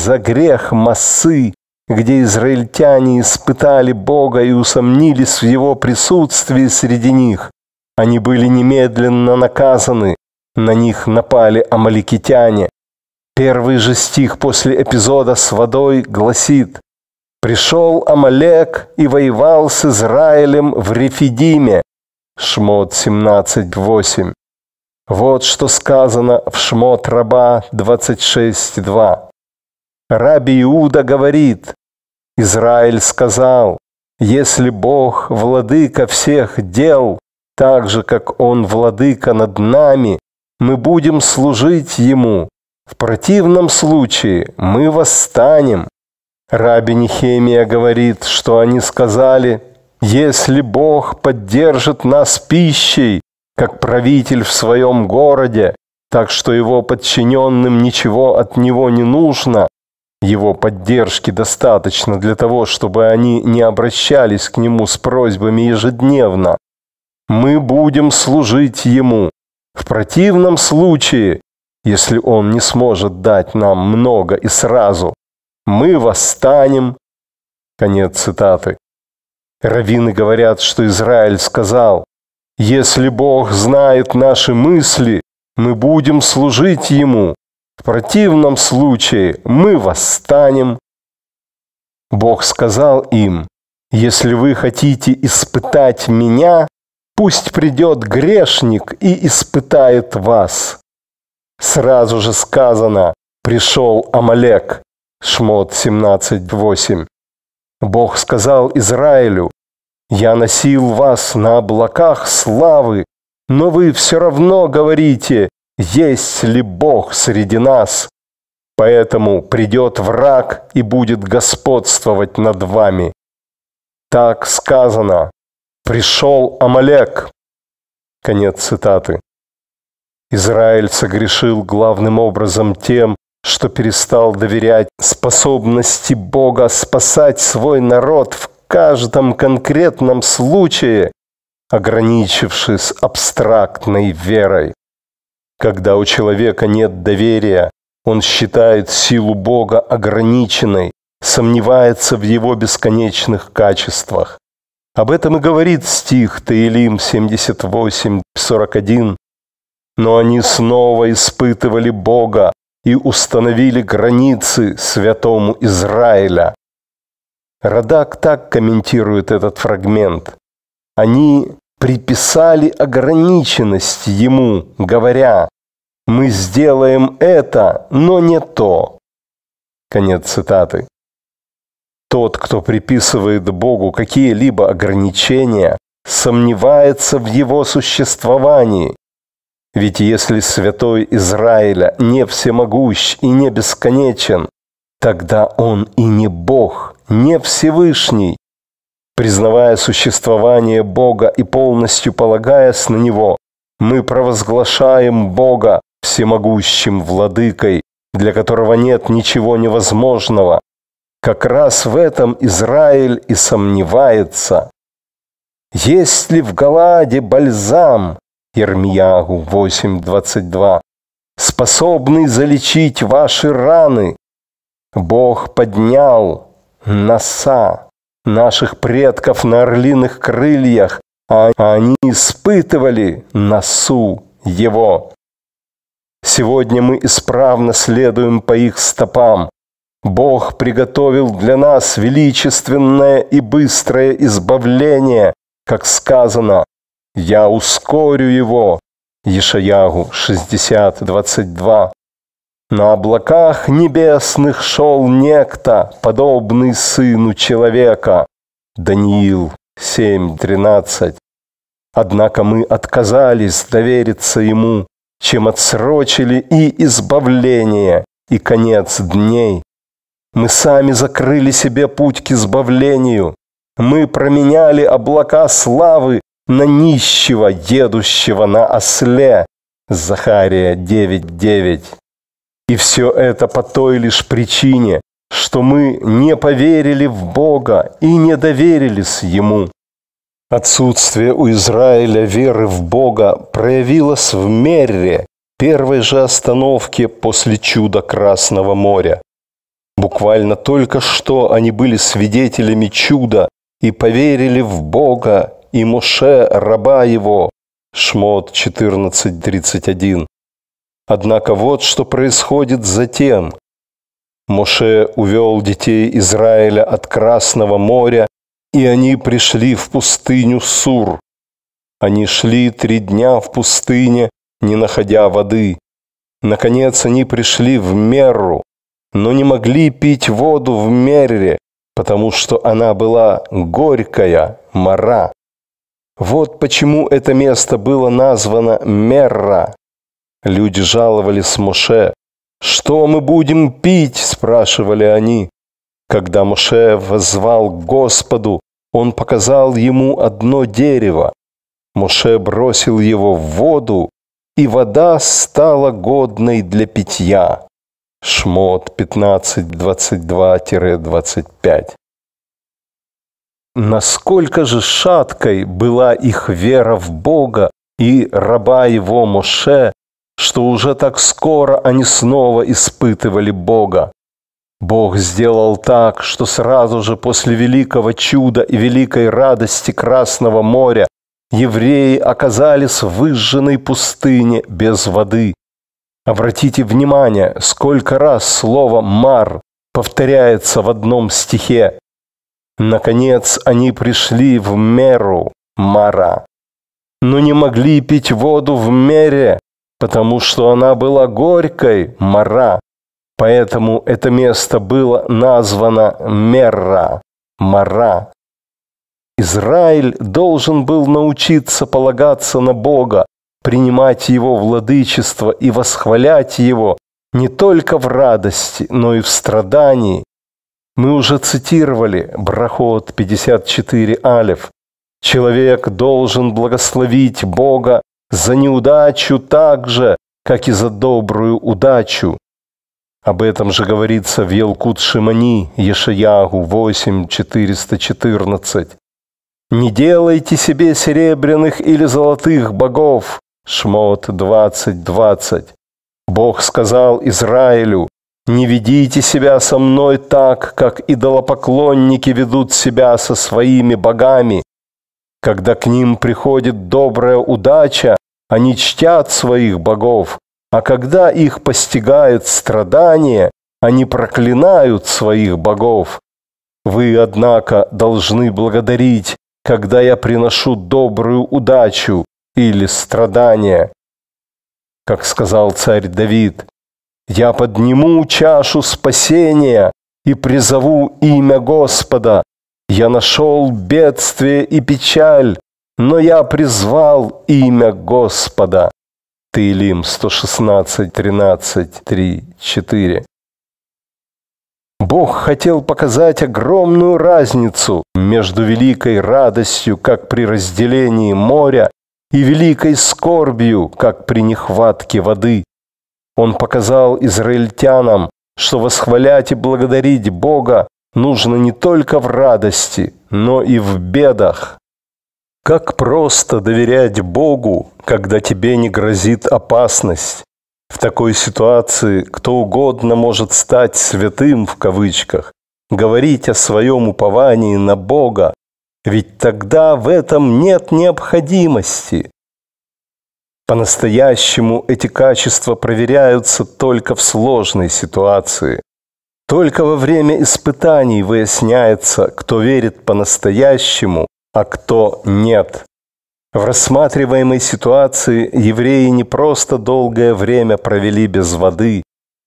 за грех массы, где израильтяне испытали Бога и усомнились в Его присутствии среди них. Они были немедленно наказаны, на них напали амаликитяне. Первый же стих после эпизода с водой гласит «Пришел Амалек и воевал с Израилем в Рефидиме». Шмот 17.8. Вот что сказано в Шмот раба 26.2. Раби Иуда говорит, Израиль сказал, если Бог владыка всех дел, так же, как Он владыка над нами, мы будем служить Ему. В противном случае мы восстанем. Раби Нехемия говорит, что они сказали, если Бог поддержит нас пищей, как правитель в своем городе, так что его подчиненным ничего от него не нужно, его поддержки достаточно для того, чтобы они не обращались к нему с просьбами ежедневно. Мы будем служить ему. В противном случае, если он не сможет дать нам много и сразу, мы восстанем. Конец цитаты. Равины говорят, что Израиль сказал, «Если Бог знает наши мысли, мы будем служить Ему, в противном случае мы восстанем. Бог сказал им, если вы хотите испытать меня, пусть придет грешник и испытает вас. Сразу же сказано, пришел Амалек, Шмот 17.8. Бог сказал Израилю, «Я носил вас на облаках славы, но вы все равно говорите, есть ли Бог среди нас? Поэтому придет враг и будет господствовать над вами. Так сказано, пришел Амалек. Конец цитаты. Израиль согрешил главным образом тем, что перестал доверять способности Бога спасать свой народ в каждом конкретном случае, ограничившись абстрактной верой. Когда у человека нет доверия, он считает силу Бога ограниченной, сомневается в его бесконечных качествах. Об этом и говорит стих Таилим 78:41. Но они снова испытывали Бога и установили границы святому Израиля. Радак так комментирует этот фрагмент. Они приписали ограниченность ему, говоря, «Мы сделаем это, но не то». Конец цитаты. Тот, кто приписывает Богу какие-либо ограничения, сомневается в его существовании. Ведь если святой Израиля не всемогущ и не бесконечен, тогда он и не Бог, не Всевышний, признавая существование Бога и полностью полагаясь на Него, мы провозглашаем Бога всемогущим владыкой, для которого нет ничего невозможного. Как раз в этом Израиль и сомневается. Есть ли в Галааде бальзам, Ермиягу 8.22, способный залечить ваши раны? Бог поднял Наса наших предков на орлиных крыльях, а они испытывали носу его. Сегодня мы исправно следуем по их стопам. Бог приготовил для нас величественное и быстрое избавление, как сказано, «Я ускорю его» Ешаягу 60, 22. На облаках небесных шел некто, подобный сыну человека. Даниил 7.13. Однако мы отказались довериться ему, чем отсрочили и избавление, и конец дней. Мы сами закрыли себе путь к избавлению. Мы променяли облака славы на нищего, едущего на осле. Захария 9.9. И все это по той лишь причине, что мы не поверили в Бога и не доверились Ему. Отсутствие у Израиля веры в Бога проявилось в Мерре, первой же остановке после чуда Красного моря. Буквально только что они были свидетелями чуда и поверили в Бога и Моше, раба его. Шмот 14.31. Однако вот что происходит затем. Моше увел детей Израиля от Красного моря, и они пришли в пустыню Сур. Они шли три дня в пустыне, не находя воды. Наконец они пришли в Меру, но не могли пить воду в Мерре, потому что она была горькая, мора. Вот почему это место было названо Мерра, Люди жаловались Моше. «Что мы будем пить?» – спрашивали они. Когда Моше воззвал к Господу, он показал ему одно дерево. Моше бросил его в воду, и вода стала годной для питья. Шмот 15.22-25. Насколько же шаткой была их вера в Бога и раба его Моше, что уже так скоро они снова испытывали Бога. Бог сделал так, что сразу же после великого чуда и великой радости Красного моря евреи оказались в выжженной пустыне без воды. Обратите внимание, сколько раз слово «мар» повторяется в одном стихе. Наконец они пришли в меру мара, но не могли пить воду в мере, потому что она была горькой, мара. Поэтому это место было названо Мерра, мара. Израиль должен был научиться полагаться на Бога, принимать Его владычество и восхвалять Его не только в радости, но и в страдании. Мы уже цитировали Брахот 54 Алиф. Человек должен благословить Бога за неудачу так же, как и за добрую удачу. Об этом же говорится в Елкут Шимани, Ешаягу 8.414. «Не делайте себе серебряных или золотых богов» Шмот 20.20. 20. Бог сказал Израилю, «Не ведите себя со мной так, как идолопоклонники ведут себя со своими богами. Когда к ним приходит добрая удача, они чтят своих богов, а когда их постигает страдание, они проклинают своих богов. Вы, однако, должны благодарить, когда я приношу добрую удачу или страдание. Как сказал царь Давид, «Я подниму чашу спасения и призову имя Господа. Я нашел бедствие и печаль, но я призвал имя Господа. Тылим 116, 13, 3, 4. Бог хотел показать огромную разницу между великой радостью, как при разделении моря, и великой скорбью, как при нехватке воды. Он показал израильтянам, что восхвалять и благодарить Бога нужно не только в радости, но и в бедах. Как просто доверять Богу, когда тебе не грозит опасность. В такой ситуации кто угодно может стать «святым» в кавычках, говорить о своем уповании на Бога, ведь тогда в этом нет необходимости. По-настоящему эти качества проверяются только в сложной ситуации. Только во время испытаний выясняется, кто верит по-настоящему а кто нет. В рассматриваемой ситуации евреи не просто долгое время провели без воды,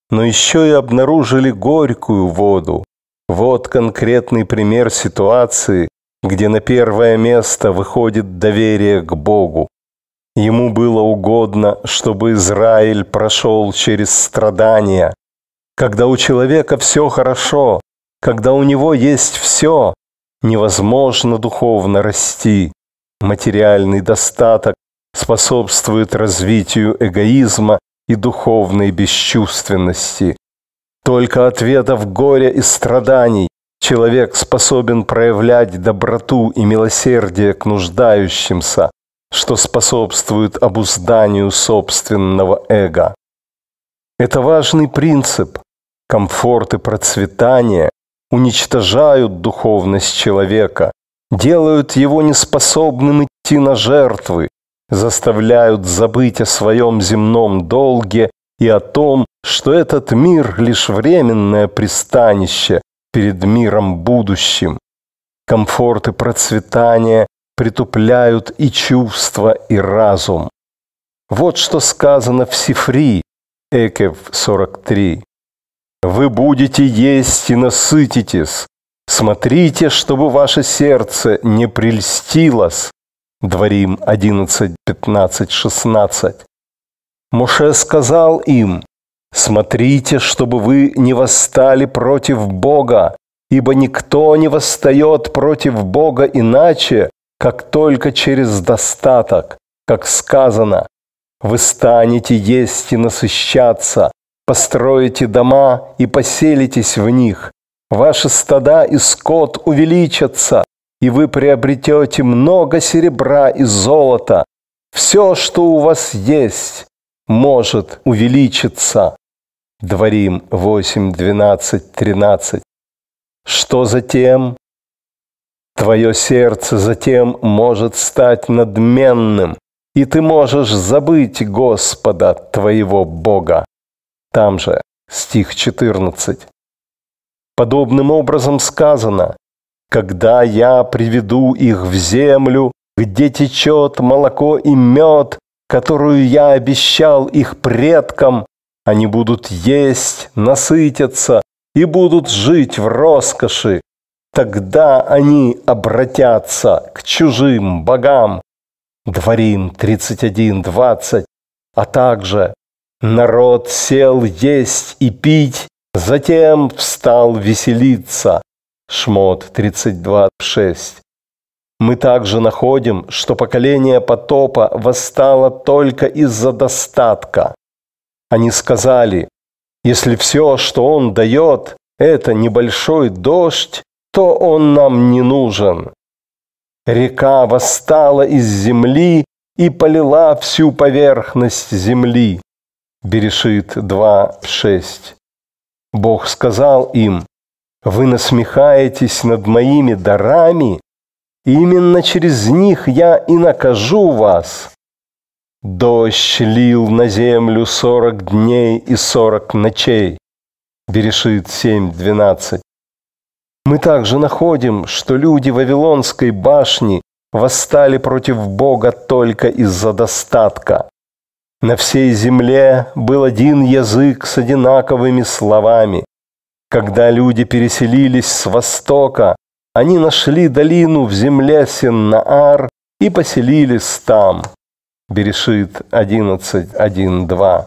но еще и обнаружили горькую воду. Вот конкретный пример ситуации, где на первое место выходит доверие к Богу. Ему было угодно, чтобы Израиль прошел через страдания. Когда у человека все хорошо, когда у него есть все, невозможно духовно расти. Материальный достаток способствует развитию эгоизма и духовной бесчувственности. Только отведав горя и страданий, человек способен проявлять доброту и милосердие к нуждающимся, что способствует обузданию собственного эго. Это важный принцип. Комфорт и процветание уничтожают духовность человека, делают его неспособным идти на жертвы, заставляют забыть о своем земном долге и о том, что этот мир – лишь временное пристанище перед миром будущим. Комфорт и процветание притупляют и чувства, и разум. Вот что сказано в Сифри, Экев 43. Вы будете есть и насытитесь. Смотрите, чтобы ваше сердце не прельстилось. Дворим 11, 15, 16. Моше сказал им, «Смотрите, чтобы вы не восстали против Бога, ибо никто не восстает против Бога иначе, как только через достаток, как сказано, вы станете есть и насыщаться, Построите дома и поселитесь в них. Ваши стада и скот увеличатся, и вы приобретете много серебра и золота. Все, что у вас есть, может увеличиться. Дворим 8, 12, 13. Что затем? Твое сердце затем может стать надменным, и ты можешь забыть Господа, твоего Бога там же, стих 14. Подобным образом сказано, «Когда я приведу их в землю, где течет молоко и мед, которую я обещал их предкам, они будут есть, насытятся и будут жить в роскоши. Тогда они обратятся к чужим богам. Дворим 31.20, а также Народ сел есть и пить, затем встал веселиться. Шмот 32.6. Мы также находим, что поколение потопа восстало только из-за достатка. Они сказали, если все, что он дает, это небольшой дождь, то он нам не нужен. Река восстала из земли и полила всю поверхность земли. Берешит 2.6. Бог сказал им, «Вы насмехаетесь над моими дарами, и именно через них я и накажу вас». Дождь лил на землю сорок дней и сорок ночей. Берешит 7.12. Мы также находим, что люди Вавилонской башни восстали против Бога только из-за достатка. На всей земле был один язык с одинаковыми словами. Когда люди переселились с востока, они нашли долину в земле Синнаар и поселились там. Берешит 11.1.2.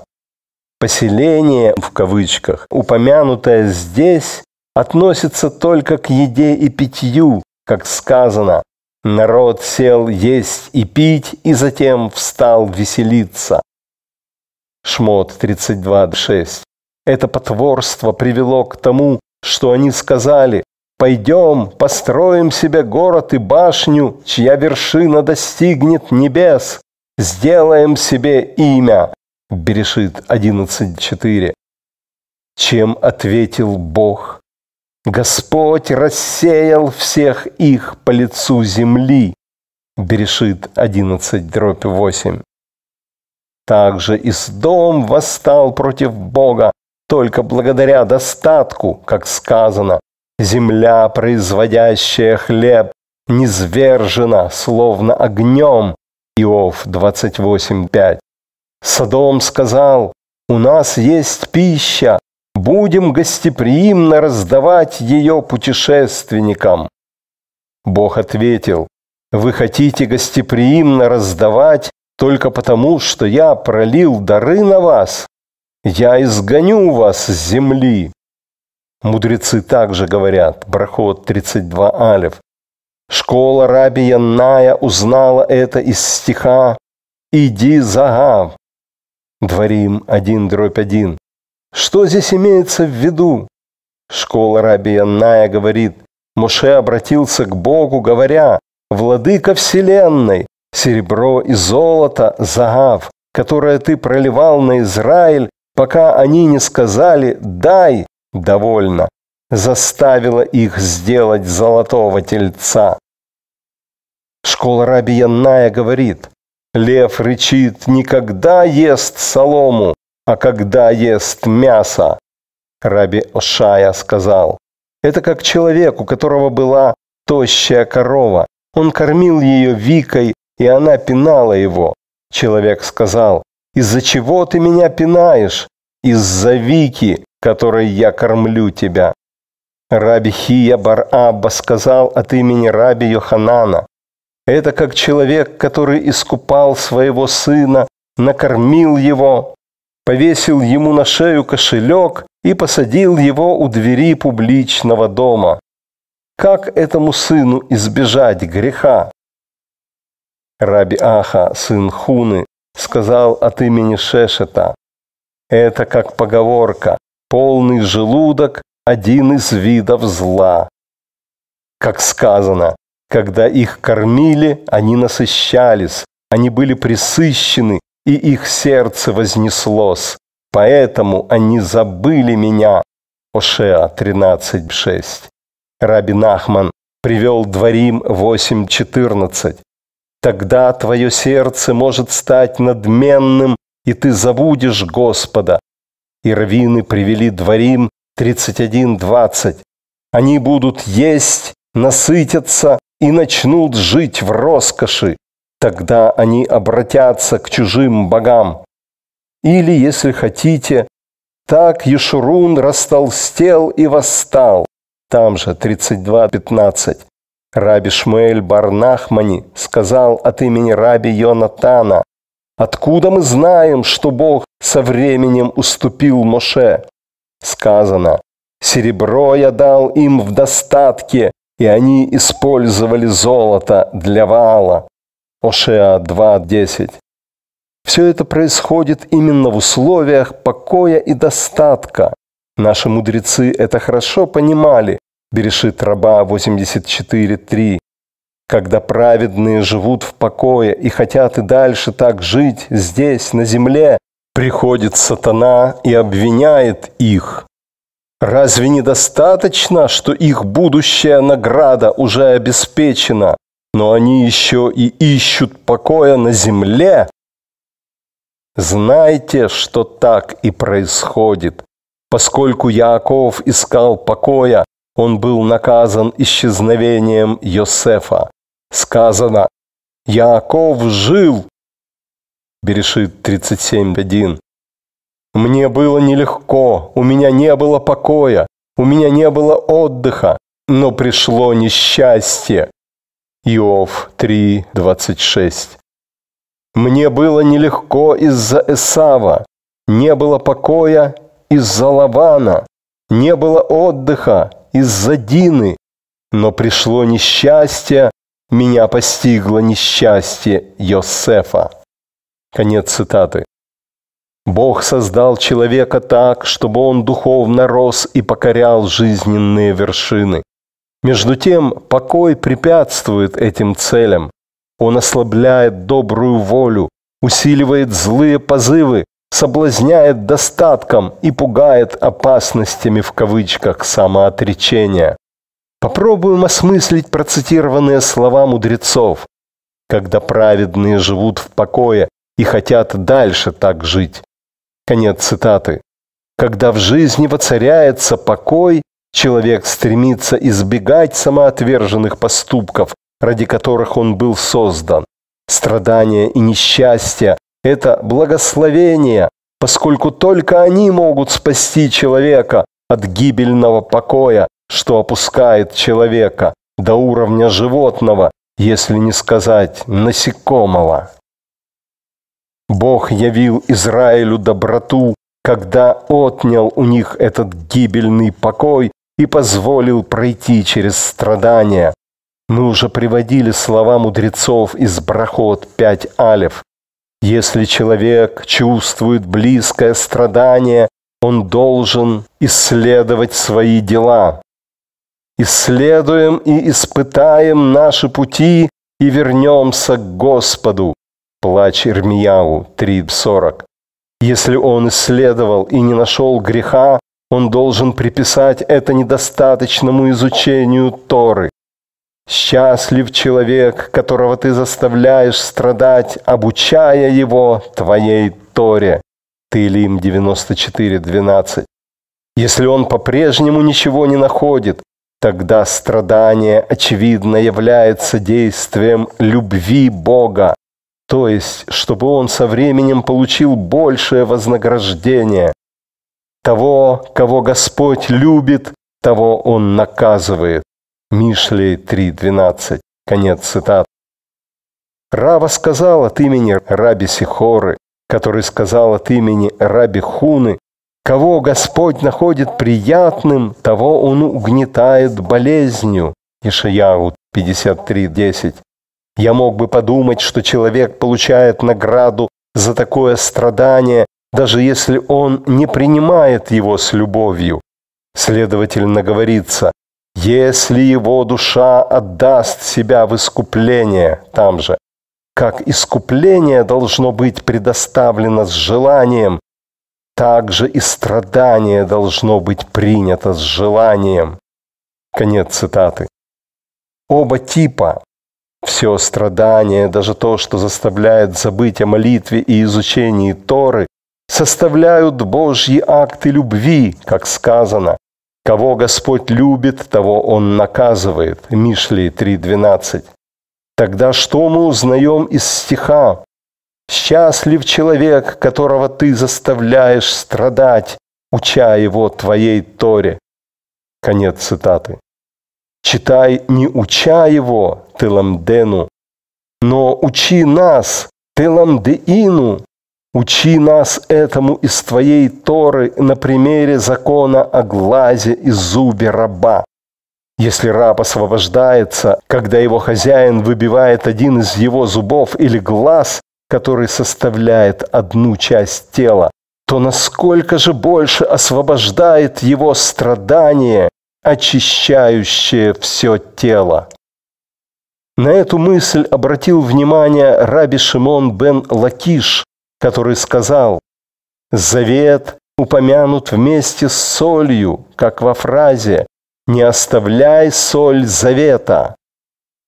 Поселение, в кавычках, упомянутое здесь, относится только к еде и питью, как сказано. Народ сел есть и пить, и затем встал веселиться. Шмот 32.6. Это потворство привело к тому, что они сказали, «Пойдем, построим себе город и башню, чья вершина достигнет небес, сделаем себе имя». Берешит 11.4. Чем ответил Бог? Господь рассеял всех их по лицу земли. Берешит 11, дробь 8. Также и Сдом восстал против Бога только благодаря достатку, как сказано, земля, производящая хлеб, низвержена, словно огнем. Иов 28.5. Содом сказал, у нас есть пища, будем гостеприимно раздавать ее путешественникам. Бог ответил, вы хотите гостеприимно раздавать, только потому, что я пролил дары на вас, я изгоню вас с земли. Мудрецы также говорят, Брахот 32 Алев. Школа Раби Янная узнала это из стиха «Иди за Гав». Дворим 1 дробь 1. Что здесь имеется в виду? Школа Раби Янная говорит, Моше обратился к Богу, говоря, «Владыка Вселенной, серебро и золото, Загав, которое ты проливал на Израиль, пока они не сказали «дай» довольно, заставило их сделать золотого тельца. Школа Раби Янная говорит, лев рычит никогда ест солому, а когда ест мясо. Раби Ошая сказал, это как человек, у которого была тощая корова. Он кормил ее викой, и она пинала его. Человек сказал, «Из-за чего ты меня пинаешь? Из-за Вики, которой я кормлю тебя». Раби Хия бар Абба сказал от имени Раби Йоханана, «Это как человек, который искупал своего сына, накормил его, повесил ему на шею кошелек и посадил его у двери публичного дома. Как этому сыну избежать греха? Раби Аха, сын Хуны, сказал от имени Шешета. Это как поговорка «полный желудок – один из видов зла». Как сказано, когда их кормили, они насыщались, они были присыщены, и их сердце вознеслось. Поэтому они забыли меня. Ошеа 13.6. Раби Нахман привел Дворим 8.14. Тогда твое сердце может стать надменным, и ты забудешь Господа. И раввины привели дворим 31.20. Они будут есть, насытятся и начнут жить в роскоши. Тогда они обратятся к чужим богам. Или, если хотите, так Ешурун растолстел и восстал. Там же 32.15. Раби Шмель Барнахмани сказал от имени раби Йонатана, «Откуда мы знаем, что Бог со временем уступил Моше?» Сказано, «Серебро я дал им в достатке, и они использовали золото для вала». Ошеа 2.10. Все это происходит именно в условиях покоя и достатка. Наши мудрецы это хорошо понимали, Берешит раба 84.3. Когда праведные живут в покое и хотят и дальше так жить здесь, на земле, приходит сатана и обвиняет их. Разве недостаточно, что их будущая награда уже обеспечена, но они еще и ищут покоя на земле? Знайте, что так и происходит. Поскольку Яков искал покоя, он был наказан исчезновением Йосефа. Сказано «Яков жил». Берешит 37.1. «Мне было нелегко, у меня не было покоя, у меня не было отдыха, но пришло несчастье». Иов 3.26. «Мне было нелегко из-за Эсава, не было покоя из-за Лавана, не было отдыха из-за Дины. Но пришло несчастье, меня постигло несчастье Йосефа. Конец цитаты. Бог создал человека так, чтобы он духовно рос и покорял жизненные вершины. Между тем, покой препятствует этим целям. Он ослабляет добрую волю, усиливает злые позывы, соблазняет достатком и пугает опасностями в кавычках самоотречения. Попробуем осмыслить процитированные слова мудрецов. Когда праведные живут в покое и хотят дальше так жить. Конец цитаты. Когда в жизни воцаряется покой, человек стремится избегать самоотверженных поступков, ради которых он был создан. Страдания и несчастья это благословение, поскольку только они могут спасти человека от гибельного покоя, что опускает человека до уровня животного, если не сказать насекомого. Бог явил Израилю доброту, когда отнял у них этот гибельный покой и позволил пройти через страдания. Мы уже приводили слова мудрецов из Брахот 5 Алев. Если человек чувствует близкое страдание, он должен исследовать свои дела. Исследуем и испытаем наши пути и вернемся к Господу. Плач Ирмияу 3.40. Если он исследовал и не нашел греха, он должен приписать это недостаточному изучению Торы. Счастлив человек, которого ты заставляешь страдать, обучая его твоей Торе. Таилим 94.12. Если он по-прежнему ничего не находит, тогда страдание, очевидно, является действием любви Бога, то есть, чтобы он со временем получил большее вознаграждение. Того, кого Господь любит, того он наказывает. Мишли 3.12. Конец цитат. Рава сказал от имени Раби Сихоры, который сказал от имени Раби Хуны, кого Господь находит приятным, того Он угнетает болезнью. Ишаяу 53.10. Я мог бы подумать, что человек получает награду за такое страдание, даже если он не принимает его с любовью. Следовательно, говорится, если его душа отдаст себя в искупление, там же, как искупление должно быть предоставлено с желанием, так же и страдание должно быть принято с желанием. Конец цитаты. Оба типа все страдание, даже то, что заставляет забыть о молитве и изучении Торы, составляют Божьи акты любви, как сказано. Кого Господь любит, того Он наказывает. Мишлии 3.12. Тогда что мы узнаем из стиха? «Счастлив человек, которого ты заставляешь страдать, уча его твоей Торе». Конец цитаты. Читай не уча его, теламдену, но учи нас, теламдеину, Учи нас этому из Твоей Торы на примере закона о глазе и зубе раба. Если раб освобождается, когда его хозяин выбивает один из его зубов или глаз, который составляет одну часть тела, то насколько же больше освобождает его страдание, очищающее все тело. На эту мысль обратил внимание раби Шимон бен Лакиш, который сказал, «Завет упомянут вместе с солью, как во фразе «Не оставляй соль завета».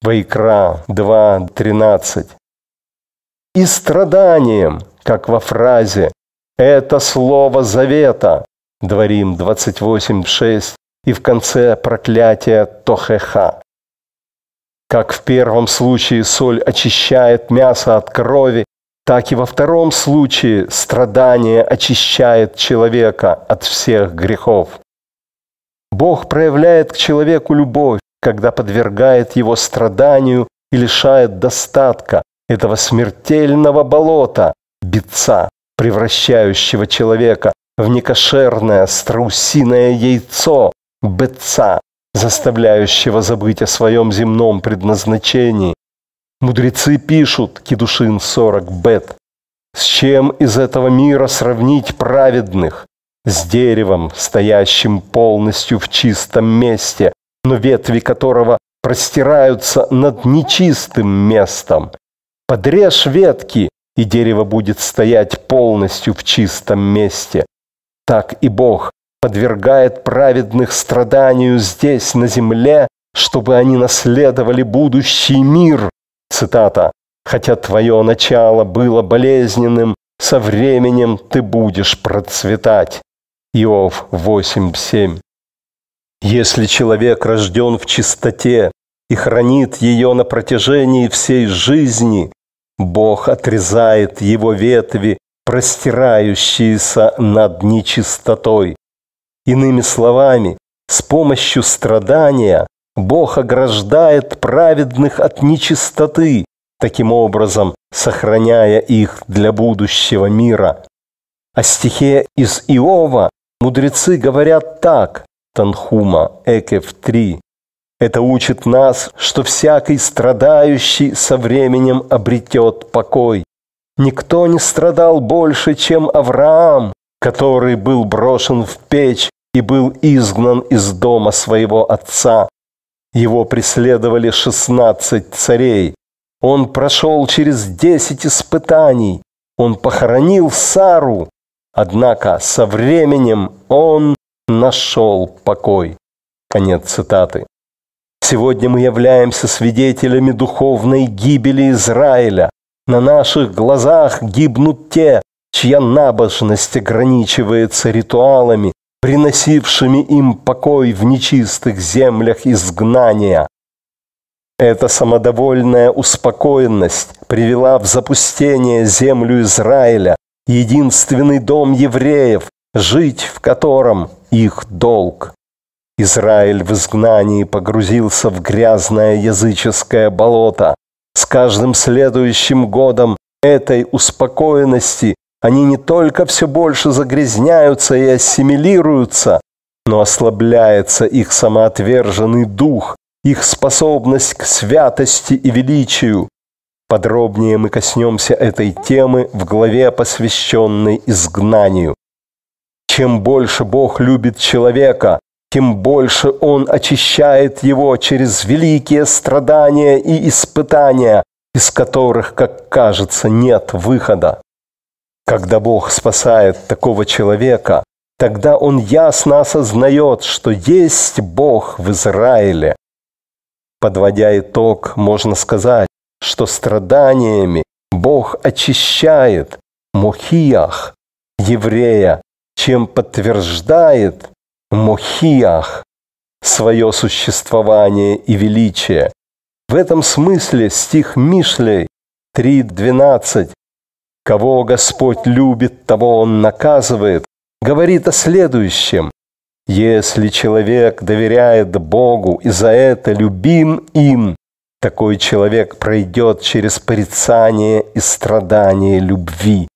Вайкра 2.13. И страданием, как во фразе «Это слово завета» Дворим 28.6 и в конце проклятие Тохеха. Как в первом случае соль очищает мясо от крови так и во втором случае страдание очищает человека от всех грехов. Бог проявляет к человеку любовь, когда подвергает его страданию и лишает достатка этого смертельного болота, беца, превращающего человека в некошерное страусиное яйцо, беца, заставляющего забыть о своем земном предназначении Мудрецы пишут, Кедушин 40 бет, с чем из этого мира сравнить праведных? С деревом, стоящим полностью в чистом месте, но ветви которого простираются над нечистым местом. Подрежь ветки, и дерево будет стоять полностью в чистом месте. Так и Бог подвергает праведных страданию здесь, на земле, чтобы они наследовали будущий мир, Цитата. «Хотя твое начало было болезненным, со временем ты будешь процветать». Иов 8.7. Если человек рожден в чистоте и хранит ее на протяжении всей жизни, Бог отрезает его ветви, простирающиеся над нечистотой. Иными словами, с помощью страдания Бог ограждает праведных от нечистоты, таким образом сохраняя их для будущего мира. О стихе из Иова мудрецы говорят так, Танхума, Экев 3. Это учит нас, что всякий страдающий со временем обретет покой. Никто не страдал больше, чем Авраам, который был брошен в печь и был изгнан из дома своего отца. Его преследовали шестнадцать царей. Он прошел через десять испытаний. Он похоронил Сару. Однако со временем он нашел покой. Конец цитаты. Сегодня мы являемся свидетелями духовной гибели Израиля. На наших глазах гибнут те, чья набожность ограничивается ритуалами, приносившими им покой в нечистых землях изгнания. Эта самодовольная успокоенность привела в запустение землю Израиля, единственный дом евреев, жить в котором их долг. Израиль в изгнании погрузился в грязное языческое болото. С каждым следующим годом этой успокоенности они не только все больше загрязняются и ассимилируются, но ослабляется их самоотверженный дух, их способность к святости и величию. Подробнее мы коснемся этой темы в главе, посвященной изгнанию. Чем больше Бог любит человека, тем больше Он очищает его через великие страдания и испытания, из которых, как кажется, нет выхода. Когда Бог спасает такого человека, тогда он ясно осознает, что есть Бог в Израиле. Подводя итог, можно сказать, что страданиями Бог очищает Мохиях, еврея, чем подтверждает Мохиях свое существование и величие. В этом смысле стих Мишлей 3.12 Кого Господь любит, того Он наказывает. Говорит о следующем. Если человек доверяет Богу и за это любим им, такой человек пройдет через порицание и страдание любви.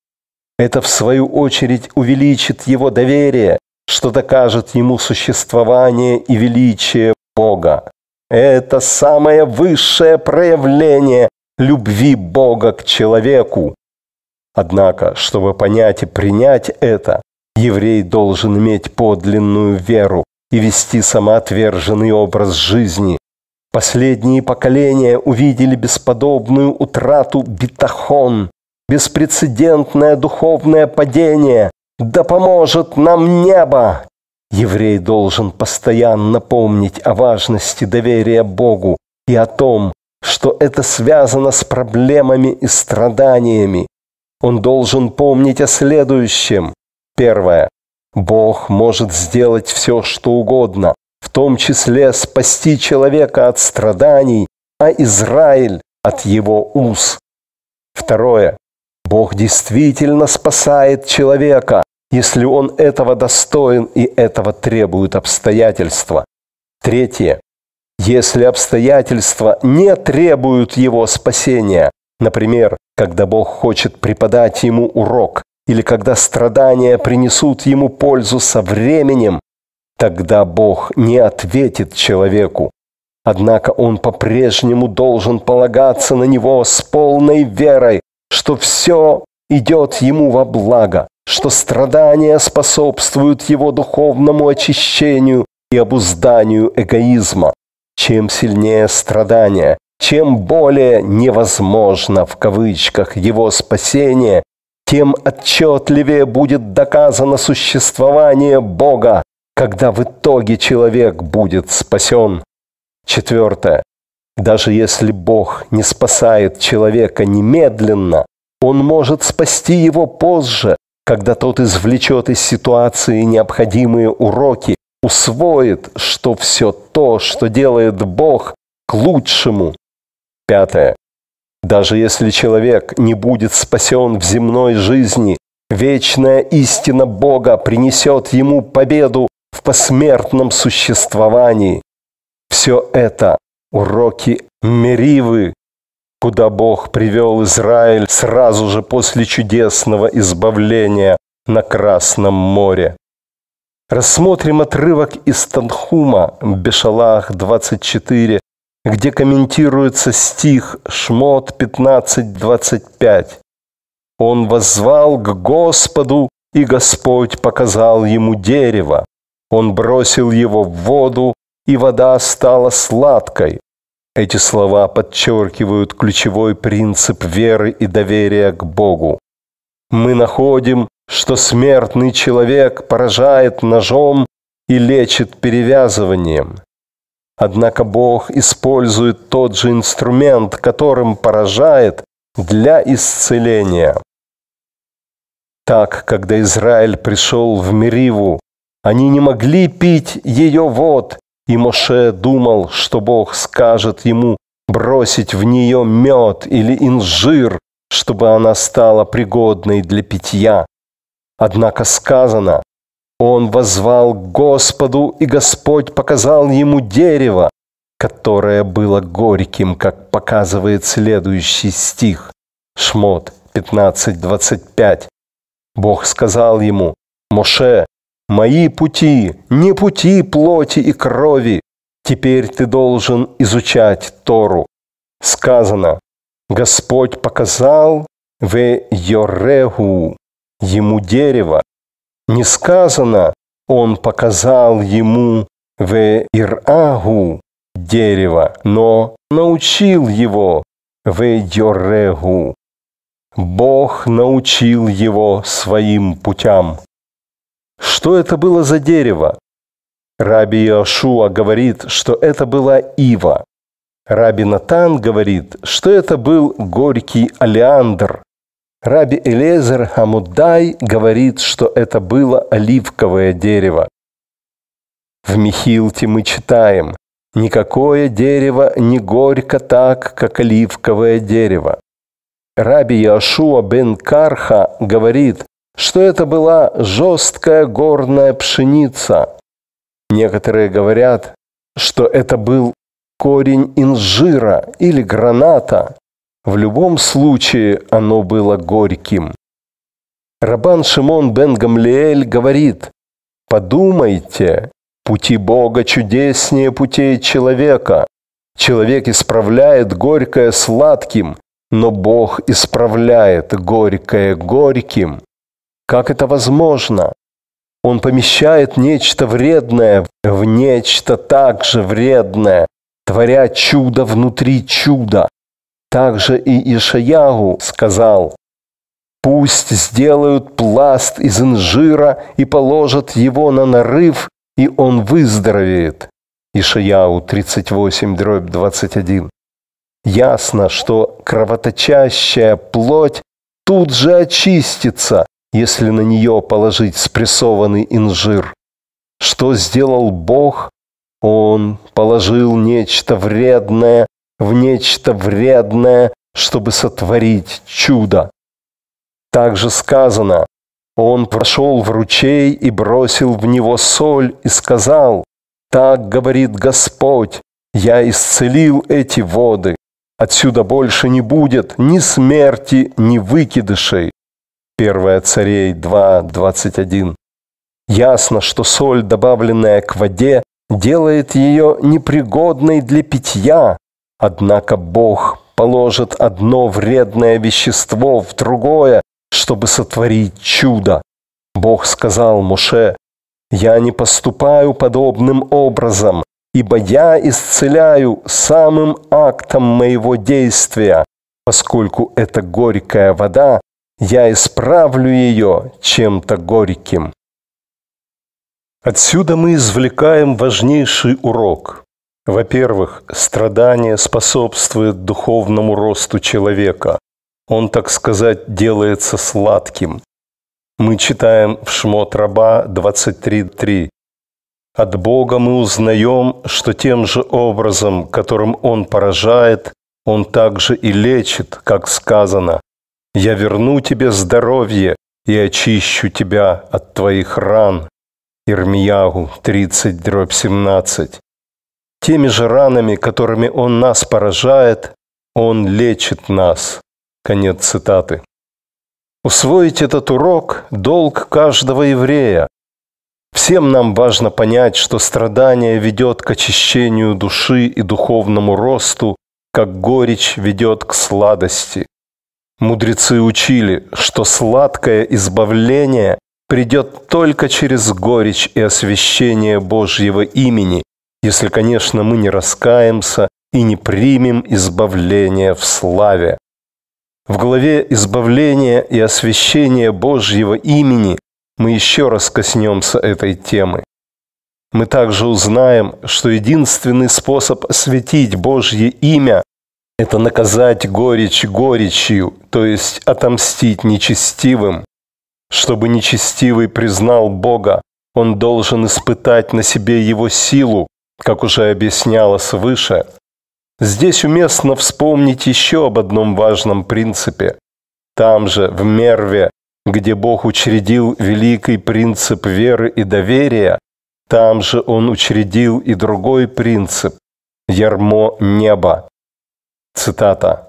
Это, в свою очередь, увеличит его доверие, что докажет ему существование и величие Бога. Это самое высшее проявление любви Бога к человеку, Однако, чтобы понять и принять это, еврей должен иметь подлинную веру и вести самоотверженный образ жизни. Последние поколения увидели бесподобную утрату битахон, беспрецедентное духовное падение. Да поможет нам небо! Еврей должен постоянно помнить о важности доверия Богу и о том, что это связано с проблемами и страданиями. Он должен помнить о следующем. Первое. Бог может сделать все, что угодно, в том числе спасти человека от страданий, а Израиль от его уз. Второе. Бог действительно спасает человека, если он этого достоин и этого требуют обстоятельства. Третье. Если обстоятельства не требуют его спасения, например, когда Бог хочет преподать ему урок, или когда страдания принесут ему пользу со временем, тогда Бог не ответит человеку. Однако он по-прежнему должен полагаться на него с полной верой, что все идет ему во благо, что страдания способствуют его духовному очищению и обузданию эгоизма. Чем сильнее страдания, чем более невозможно в кавычках его спасение, тем отчетливее будет доказано существование Бога, когда в итоге человек будет спасен. Четвертое. Даже если Бог не спасает человека немедленно, Он может спасти его позже, когда тот извлечет из ситуации необходимые уроки, усвоит, что все то, что делает Бог, к лучшему, Пятое. Даже если человек не будет спасен в земной жизни, вечная истина Бога принесет ему победу в посмертном существовании. Все это уроки Меривы, куда Бог привел Израиль сразу же после чудесного избавления на Красном море. Рассмотрим отрывок из Танхума, Бешалах 24, где комментируется стих Шмот 15.25. Он воззвал к Господу, и Господь показал ему дерево. Он бросил его в воду, и вода стала сладкой. Эти слова подчеркивают ключевой принцип веры и доверия к Богу. Мы находим, что смертный человек поражает ножом и лечит перевязыванием. Однако Бог использует тот же инструмент, которым поражает, для исцеления. Так, когда Израиль пришел в Мериву, они не могли пить ее вод, и Моше думал, что Бог скажет ему бросить в нее мед или инжир, чтобы она стала пригодной для питья. Однако сказано, он возвал к Господу, и Господь показал ему дерево, которое было горьким, как показывает следующий стих. Шмот 15.25. Бог сказал ему, «Моше, мои пути, не пути плоти и крови, теперь ты должен изучать Тору». Сказано, «Господь показал в Йорегу ему дерево, не сказано, он показал ему в Ирагу дерево, но научил его в Йорегу. Бог научил его своим путям. Что это было за дерево? Раби Иошуа говорит, что это была ива. Раби Натан говорит, что это был горький алиандр. Раби Элезер Хамудай говорит, что это было оливковое дерево. В Михилте мы читаем «Никакое дерево не горько так, как оливковое дерево». Раби Яшуа бен Карха говорит, что это была жесткая горная пшеница. Некоторые говорят, что это был корень инжира или граната. В любом случае оно было горьким. Рабан Шимон бен Гамлиэль говорит, «Подумайте, пути Бога чудеснее путей человека. Человек исправляет горькое сладким, но Бог исправляет горькое горьким. Как это возможно? Он помещает нечто вредное в нечто также вредное, творя чудо внутри чуда. Также и Ишаягу сказал, «Пусть сделают пласт из инжира и положат его на нарыв, и он выздоровеет». Ишаяу 38, дробь 21. Ясно, что кровоточащая плоть тут же очистится, если на нее положить спрессованный инжир. Что сделал Бог? Он положил нечто вредное в нечто вредное, чтобы сотворить чудо. Также сказано, он прошел в ручей и бросил в него соль и сказал, «Так говорит Господь, я исцелил эти воды, отсюда больше не будет ни смерти, ни выкидышей». 1 Царей 2, 21. Ясно, что соль, добавленная к воде, делает ее непригодной для питья, Однако Бог положит одно вредное вещество в другое, чтобы сотворить чудо. Бог сказал Муше, «Я не поступаю подобным образом, ибо я исцеляю самым актом моего действия, поскольку это горькая вода, я исправлю ее чем-то горьким». Отсюда мы извлекаем важнейший урок – во-первых, страдание способствует духовному росту человека. Он, так сказать, делается сладким. Мы читаем в Шмот Раба 23.3. От Бога мы узнаем, что тем же образом, которым Он поражает, Он также и лечит, как сказано. «Я верну тебе здоровье и очищу тебя от твоих ран». Ирмиягу 30, дробь 17. Теми же ранами, которыми Он нас поражает, Он лечит нас. Конец цитаты. Усвоить этот урок – долг каждого еврея. Всем нам важно понять, что страдание ведет к очищению души и духовному росту, как горечь ведет к сладости. Мудрецы учили, что сладкое избавление придет только через горечь и освящение Божьего имени, если, конечно, мы не раскаемся и не примем избавление в славе. В главе избавления и освящения Божьего имени мы еще раз коснемся этой темы. Мы также узнаем, что единственный способ осветить Божье имя – это наказать горечь горечью, то есть отомстить нечестивым. Чтобы нечестивый признал Бога, он должен испытать на себе его силу, как уже объяснялось выше, здесь уместно вспомнить еще об одном важном принципе. Там же, в Мерве, где Бог учредил великий принцип веры и доверия, там же Он учредил и другой принцип – ярмо неба. Цитата.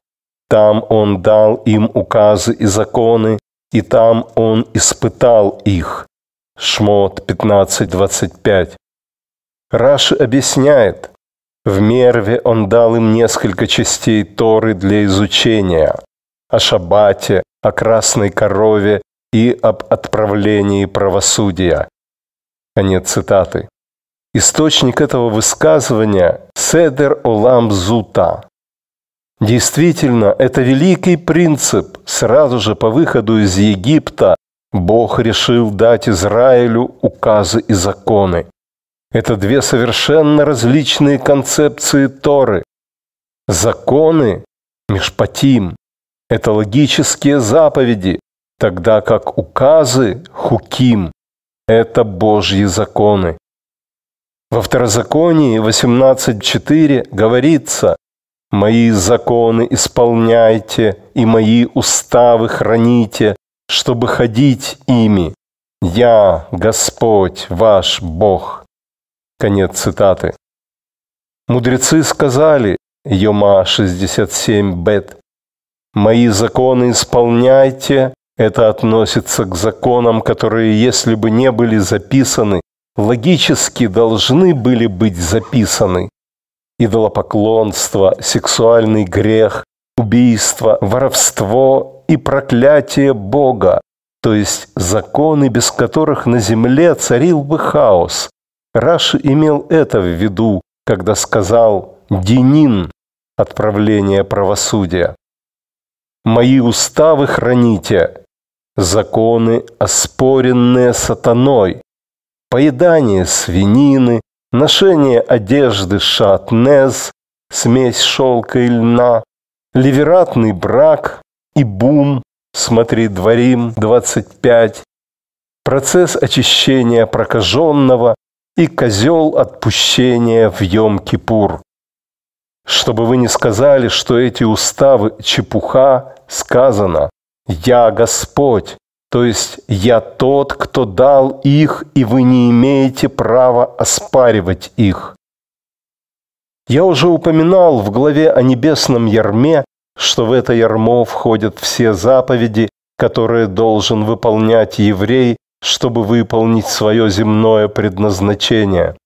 «Там Он дал им указы и законы, и там Он испытал их». Шмот 15.25. Раши объясняет, в Мерве он дал им несколько частей Торы для изучения о шабате, о красной корове и об отправлении правосудия. Конец цитаты. Источник этого высказывания – Седер Олам Зута. Действительно, это великий принцип. Сразу же по выходу из Египта Бог решил дать Израилю указы и законы. Это две совершенно различные концепции Торы. Законы – межпатим. Это логические заповеди, тогда как указы – хуким. Это Божьи законы. Во Второзаконии 18.4 говорится «Мои законы исполняйте и мои уставы храните, чтобы ходить ими. Я, Господь, ваш Бог». Конец цитаты. Мудрецы сказали, Йома 67 бет, «Мои законы исполняйте, это относится к законам, которые, если бы не были записаны, логически должны были быть записаны. Идолопоклонство, сексуальный грех, убийство, воровство и проклятие Бога, то есть законы, без которых на земле царил бы хаос, Раши имел это в виду, когда сказал «Денин» – отправление правосудия. «Мои уставы храните, законы, оспоренные сатаной, поедание свинины, ношение одежды шатнез, смесь шелка и льна, ливератный брак и бум, смотри, дворим 25, процесс очищения прокаженного, и козел отпущения в Йом-Кипур. Чтобы вы не сказали, что эти уставы – чепуха, сказано «Я Господь», то есть «Я тот, кто дал их, и вы не имеете права оспаривать их». Я уже упоминал в главе о небесном ярме, что в это ярмо входят все заповеди, которые должен выполнять еврей чтобы выполнить свое земное предназначение.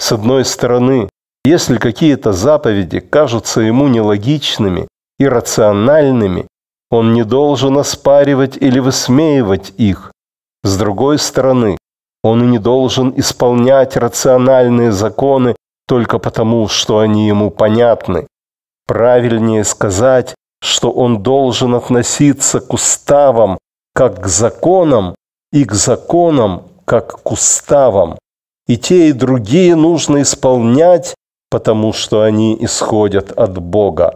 С одной стороны, если какие-то заповеди кажутся ему нелогичными, рациональными, он не должен оспаривать или высмеивать их. С другой стороны, он и не должен исполнять рациональные законы только потому, что они ему понятны. Правильнее сказать, что он должен относиться к уставам как к законам, и к законам, как к уставам. И те, и другие нужно исполнять, потому что они исходят от Бога.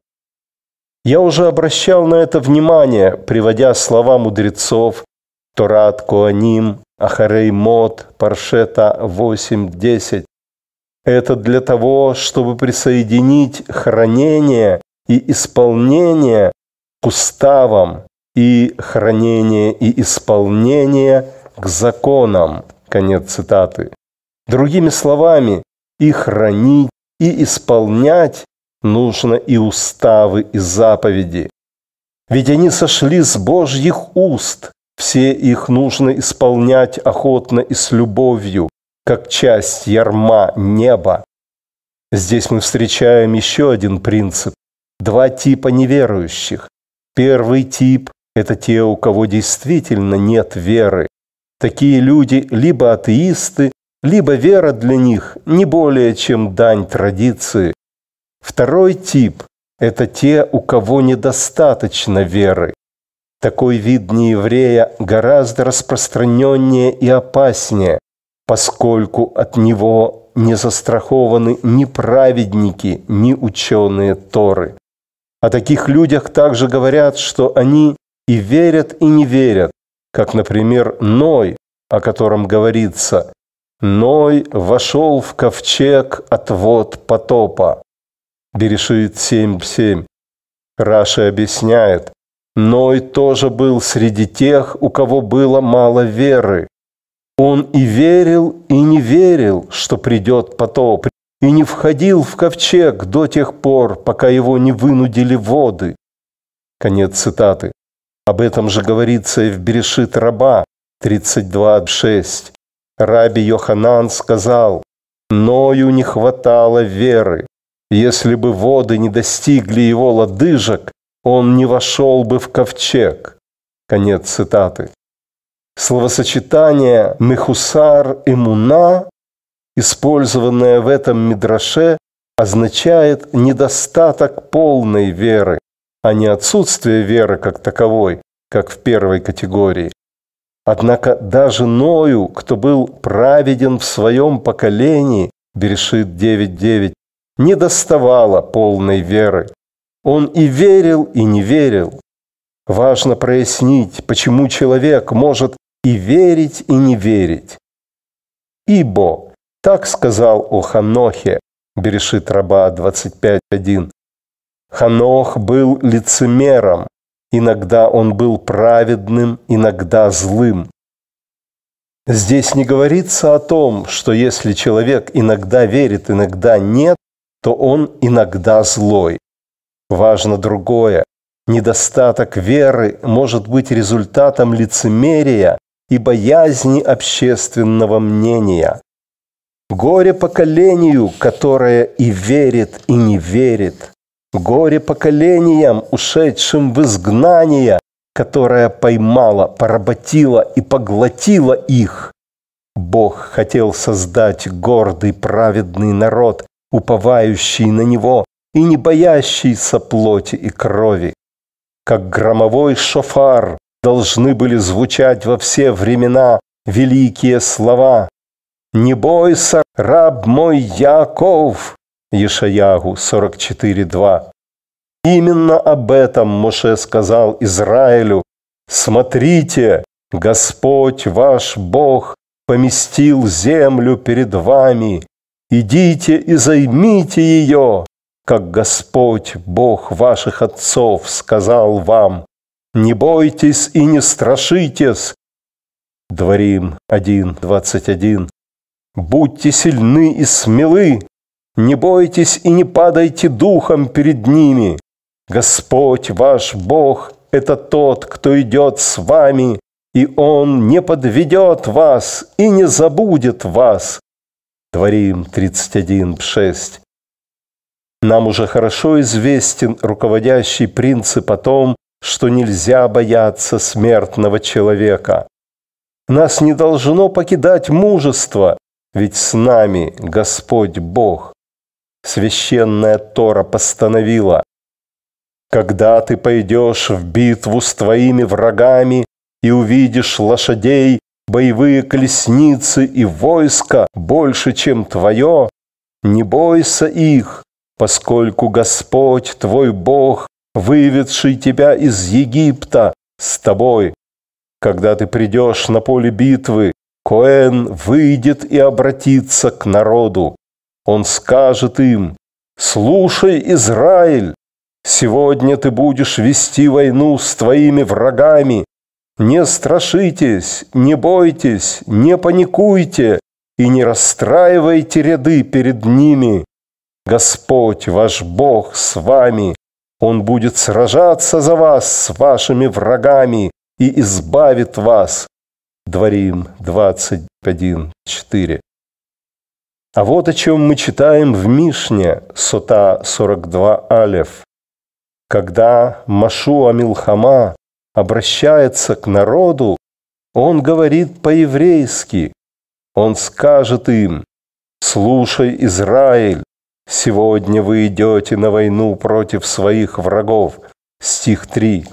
Я уже обращал на это внимание, приводя слова мудрецов Торат Коаним, Ахарей Мод, Паршета 8.10. Это для того, чтобы присоединить хранение и исполнение к уставам, и хранение и исполнение к законам. Конец цитаты. Другими словами, и хранить, и исполнять нужно и уставы, и заповеди. Ведь они сошли с Божьих уст, все их нужно исполнять охотно и с любовью, как часть ярма неба. Здесь мы встречаем еще один принцип. Два типа неверующих. Первый тип это те, у кого действительно нет веры. Такие люди либо атеисты, либо вера для них не более чем дань традиции. Второй тип – это те, у кого недостаточно веры. Такой вид нееврея гораздо распространеннее и опаснее, поскольку от него не застрахованы ни праведники, ни ученые Торы. О таких людях также говорят, что они и верят, и не верят, как, например, Ной, о котором говорится, «Ной вошел в ковчег отвод потопа». Берешит 7.7. Раши объясняет, Ной тоже был среди тех, у кого было мало веры. Он и верил, и не верил, что придет потоп, и не входил в ковчег до тех пор, пока его не вынудили воды. Конец цитаты. Об этом же говорится и в Берешит Раба 32.6. Раби Йоханан сказал, «Ною не хватало веры. Если бы воды не достигли его лодыжек, он не вошел бы в ковчег». Конец цитаты. Словосочетание «мехусар и муна», использованное в этом мидраше, означает недостаток полной веры, а не отсутствие веры как таковой, как в первой категории. Однако даже Ною, кто был праведен в своем поколении, Берешит 9.9, не доставало полной веры. Он и верил, и не верил. Важно прояснить, почему человек может и верить, и не верить. «Ибо», так сказал о Ханохе, Берешит Раба 25.1, Ханох был лицемером. Иногда он был праведным, иногда злым. Здесь не говорится о том, что если человек иногда верит, иногда нет, то он иногда злой. Важно другое. Недостаток веры может быть результатом лицемерия и боязни общественного мнения. Горе поколению, которое и верит, и не верит. Горе поколениям, ушедшим в изгнание, которое поймало, поработило и поглотило их. Бог хотел создать гордый праведный народ, уповающий на Него и не боящийся плоти и крови. Как громовой шофар должны были звучать во все времена великие слова «Не бойся, раб мой Яков, Ешаягу 44.2. Именно об этом Моше сказал Израилю, «Смотрите, Господь ваш Бог поместил землю перед вами, идите и займите ее, как Господь Бог ваших отцов сказал вам, не бойтесь и не страшитесь». Дворим 1.21. «Будьте сильны и смелы, не бойтесь и не падайте духом перед ними. Господь ваш Бог – это тот, кто идет с вами, и Он не подведет вас и не забудет вас. Творим 31.6. Нам уже хорошо известен руководящий принцип о том, что нельзя бояться смертного человека. Нас не должно покидать мужество, ведь с нами Господь Бог священная Тора постановила, когда ты пойдешь в битву с твоими врагами и увидишь лошадей, боевые колесницы и войско больше, чем твое, не бойся их, поскольку Господь твой Бог, выведший тебя из Египта, с тобой. Когда ты придешь на поле битвы, Коэн выйдет и обратится к народу. Он скажет им, «Слушай, Израиль, сегодня ты будешь вести войну с твоими врагами. Не страшитесь, не бойтесь, не паникуйте и не расстраивайте ряды перед ними. Господь, ваш Бог, с вами. Он будет сражаться за вас с вашими врагами и избавит вас». Дворим 21.4 а вот о чем мы читаем в Мишне, сота 42 алев, когда Машу Милхама обращается к народу, он говорит по-еврейски. Он скажет им, «Слушай, Израиль, сегодня вы идете на войну против своих врагов». Стих 3.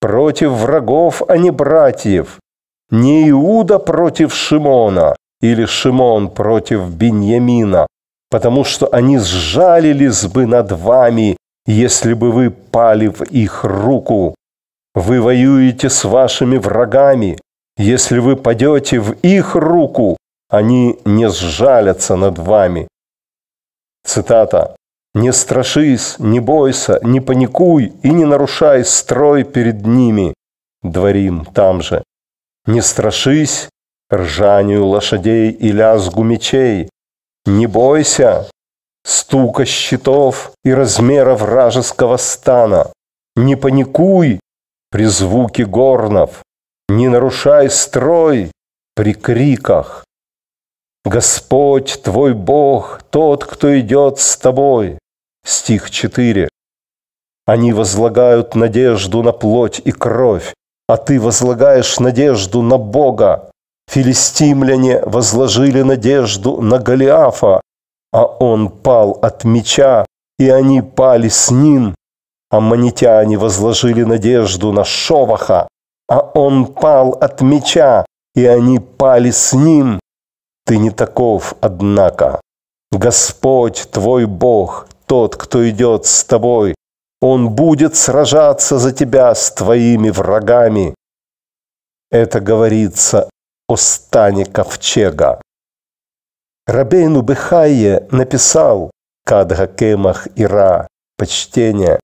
«Против врагов, а не братьев. Не Иуда против Шимона, или Шимон против Беньямина, потому что они сжалились бы над вами, если бы вы пали в их руку. Вы воюете с вашими врагами. Если вы падете в их руку, они не сжалятся над вами. Цитата. «Не страшись, не бойся, не паникуй и не нарушай строй перед ними». Дворим там же. «Не страшись, ржанию лошадей и лязгу мечей. Не бойся стука щитов и размера вражеского стана. Не паникуй при звуке горнов, не нарушай строй при криках. Господь твой Бог, тот, кто идет с тобой. Стих 4. Они возлагают надежду на плоть и кровь, а ты возлагаешь надежду на Бога. Филистимляне возложили надежду на Голиафа, а он пал от меча, и они пали с ним. Аммонитяне возложили надежду на Шоваха, а он пал от меча, и они пали с ним. Ты не таков, однако. Господь твой Бог, тот, кто идет с тобой, он будет сражаться за тебя с твоими врагами. Это говорится о стане ковчега. Рабейну Бехайе написал Кадгакемах Ира почтение.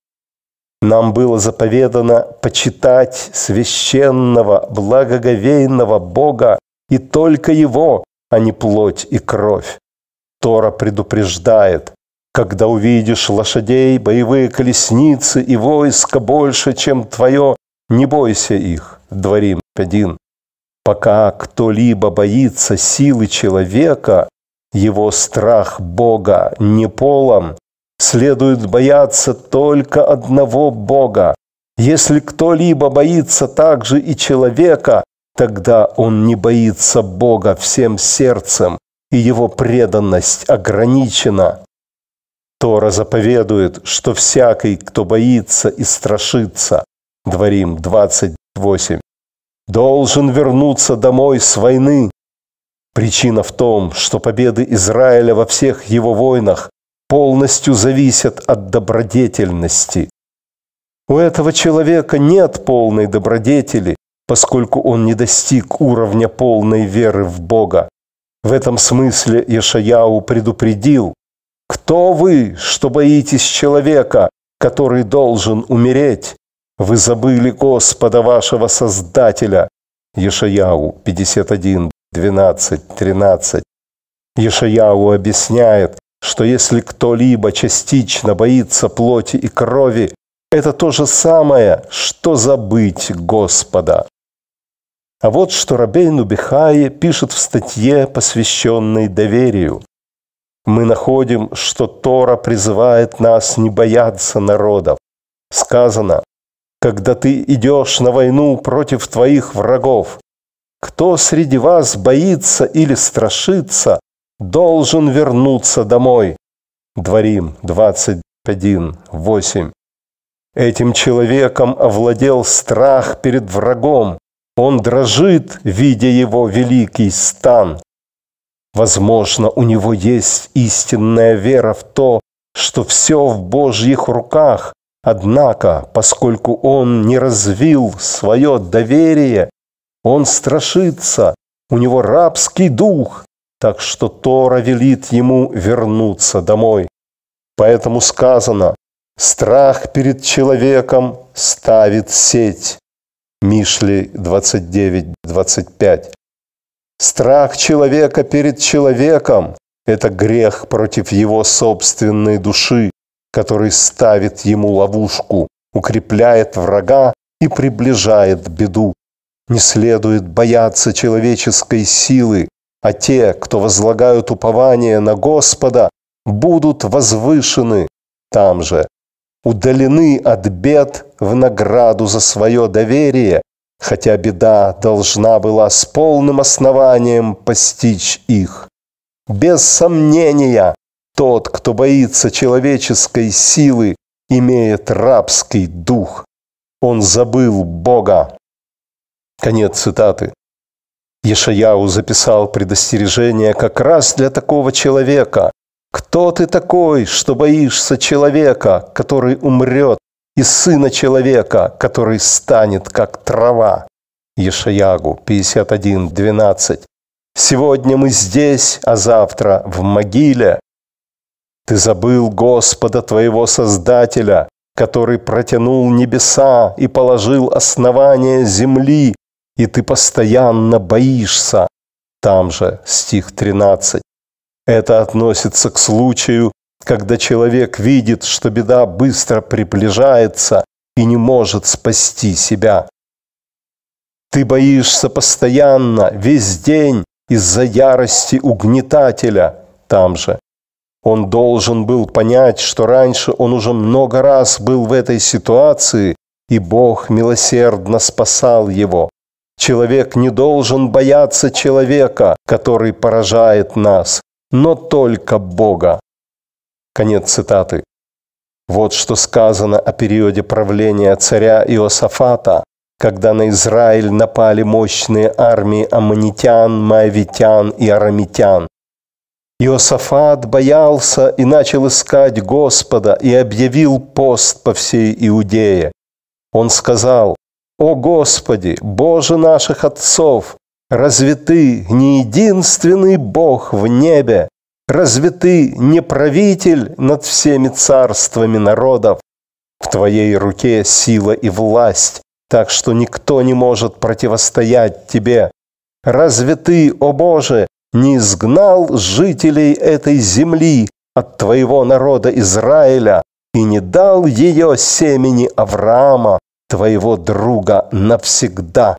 Нам было заповедано почитать священного, благоговейного Бога и только Его, а не плоть и кровь. Тора предупреждает, когда увидишь лошадей, боевые колесницы и войско больше, чем твое, не бойся их. Дворим 1. Пока кто-либо боится силы человека, его страх Бога не полон. Следует бояться только одного Бога. Если кто-либо боится также и человека, тогда он не боится Бога всем сердцем, и его преданность ограничена. Тора заповедует, что всякий, кто боится и страшится, Дворим 28, должен вернуться домой с войны. Причина в том, что победы Израиля во всех его войнах полностью зависят от добродетельности. У этого человека нет полной добродетели, поскольку он не достиг уровня полной веры в Бога. В этом смысле Ешаяу предупредил, «Кто вы, что боитесь человека, который должен умереть? Вы забыли Господа вашего Создателя. Ешаяу 51, 12, 13. Ешаяу объясняет, что если кто-либо частично боится плоти и крови, это то же самое, что забыть Господа. А вот что Рабей Бихае пишет в статье, посвященной доверию. Мы находим, что Тора призывает нас не бояться народов. Сказано, когда ты идешь на войну против твоих врагов. Кто среди вас боится или страшится, должен вернуться домой. Дворим 21.8. Этим человеком овладел страх перед врагом. Он дрожит, видя его великий стан. Возможно, у него есть истинная вера в то, что все в Божьих руках, Однако, поскольку он не развил свое доверие, он страшится, у него рабский дух, так что Тора велит ему вернуться домой. Поэтому сказано, страх перед человеком ставит сеть. Мишли 29-25. Страх человека перед человеком – это грех против его собственной души который ставит ему ловушку, укрепляет врага и приближает беду. Не следует бояться человеческой силы, а те, кто возлагают упование на Господа, будут возвышены там же, удалены от бед в награду за свое доверие, хотя беда должна была с полным основанием постичь их. Без сомнения, тот, кто боится человеческой силы, имеет рабский дух. Он забыл Бога. Конец цитаты. Ешаяу записал предостережение как раз для такого человека. «Кто ты такой, что боишься человека, который умрет, и сына человека, который станет как трава?» Ешаягу 51.12. «Сегодня мы здесь, а завтра в могиле. Ты забыл Господа твоего Создателя, который протянул небеса и положил основание земли, и ты постоянно боишься. Там же стих 13. Это относится к случаю, когда человек видит, что беда быстро приближается и не может спасти себя. Ты боишься постоянно, весь день, из-за ярости угнетателя. Там же он должен был понять, что раньше он уже много раз был в этой ситуации, и Бог милосердно спасал его. Человек не должен бояться человека, который поражает нас, но только Бога. Конец цитаты. Вот что сказано о периоде правления царя Иосафата, когда на Израиль напали мощные армии аммонитян, маевитян и арамитян. Иосафат боялся и начал искать Господа и объявил пост по всей Иудее. Он сказал, «О Господи, Боже наших отцов, разве Ты не единственный Бог в небе? Разве Ты не правитель над всеми царствами народов? В Твоей руке сила и власть, так что никто не может противостоять Тебе. Разве Ты, о Боже, не изгнал жителей этой земли от твоего народа Израиля и не дал ее семени Авраама, твоего друга, навсегда.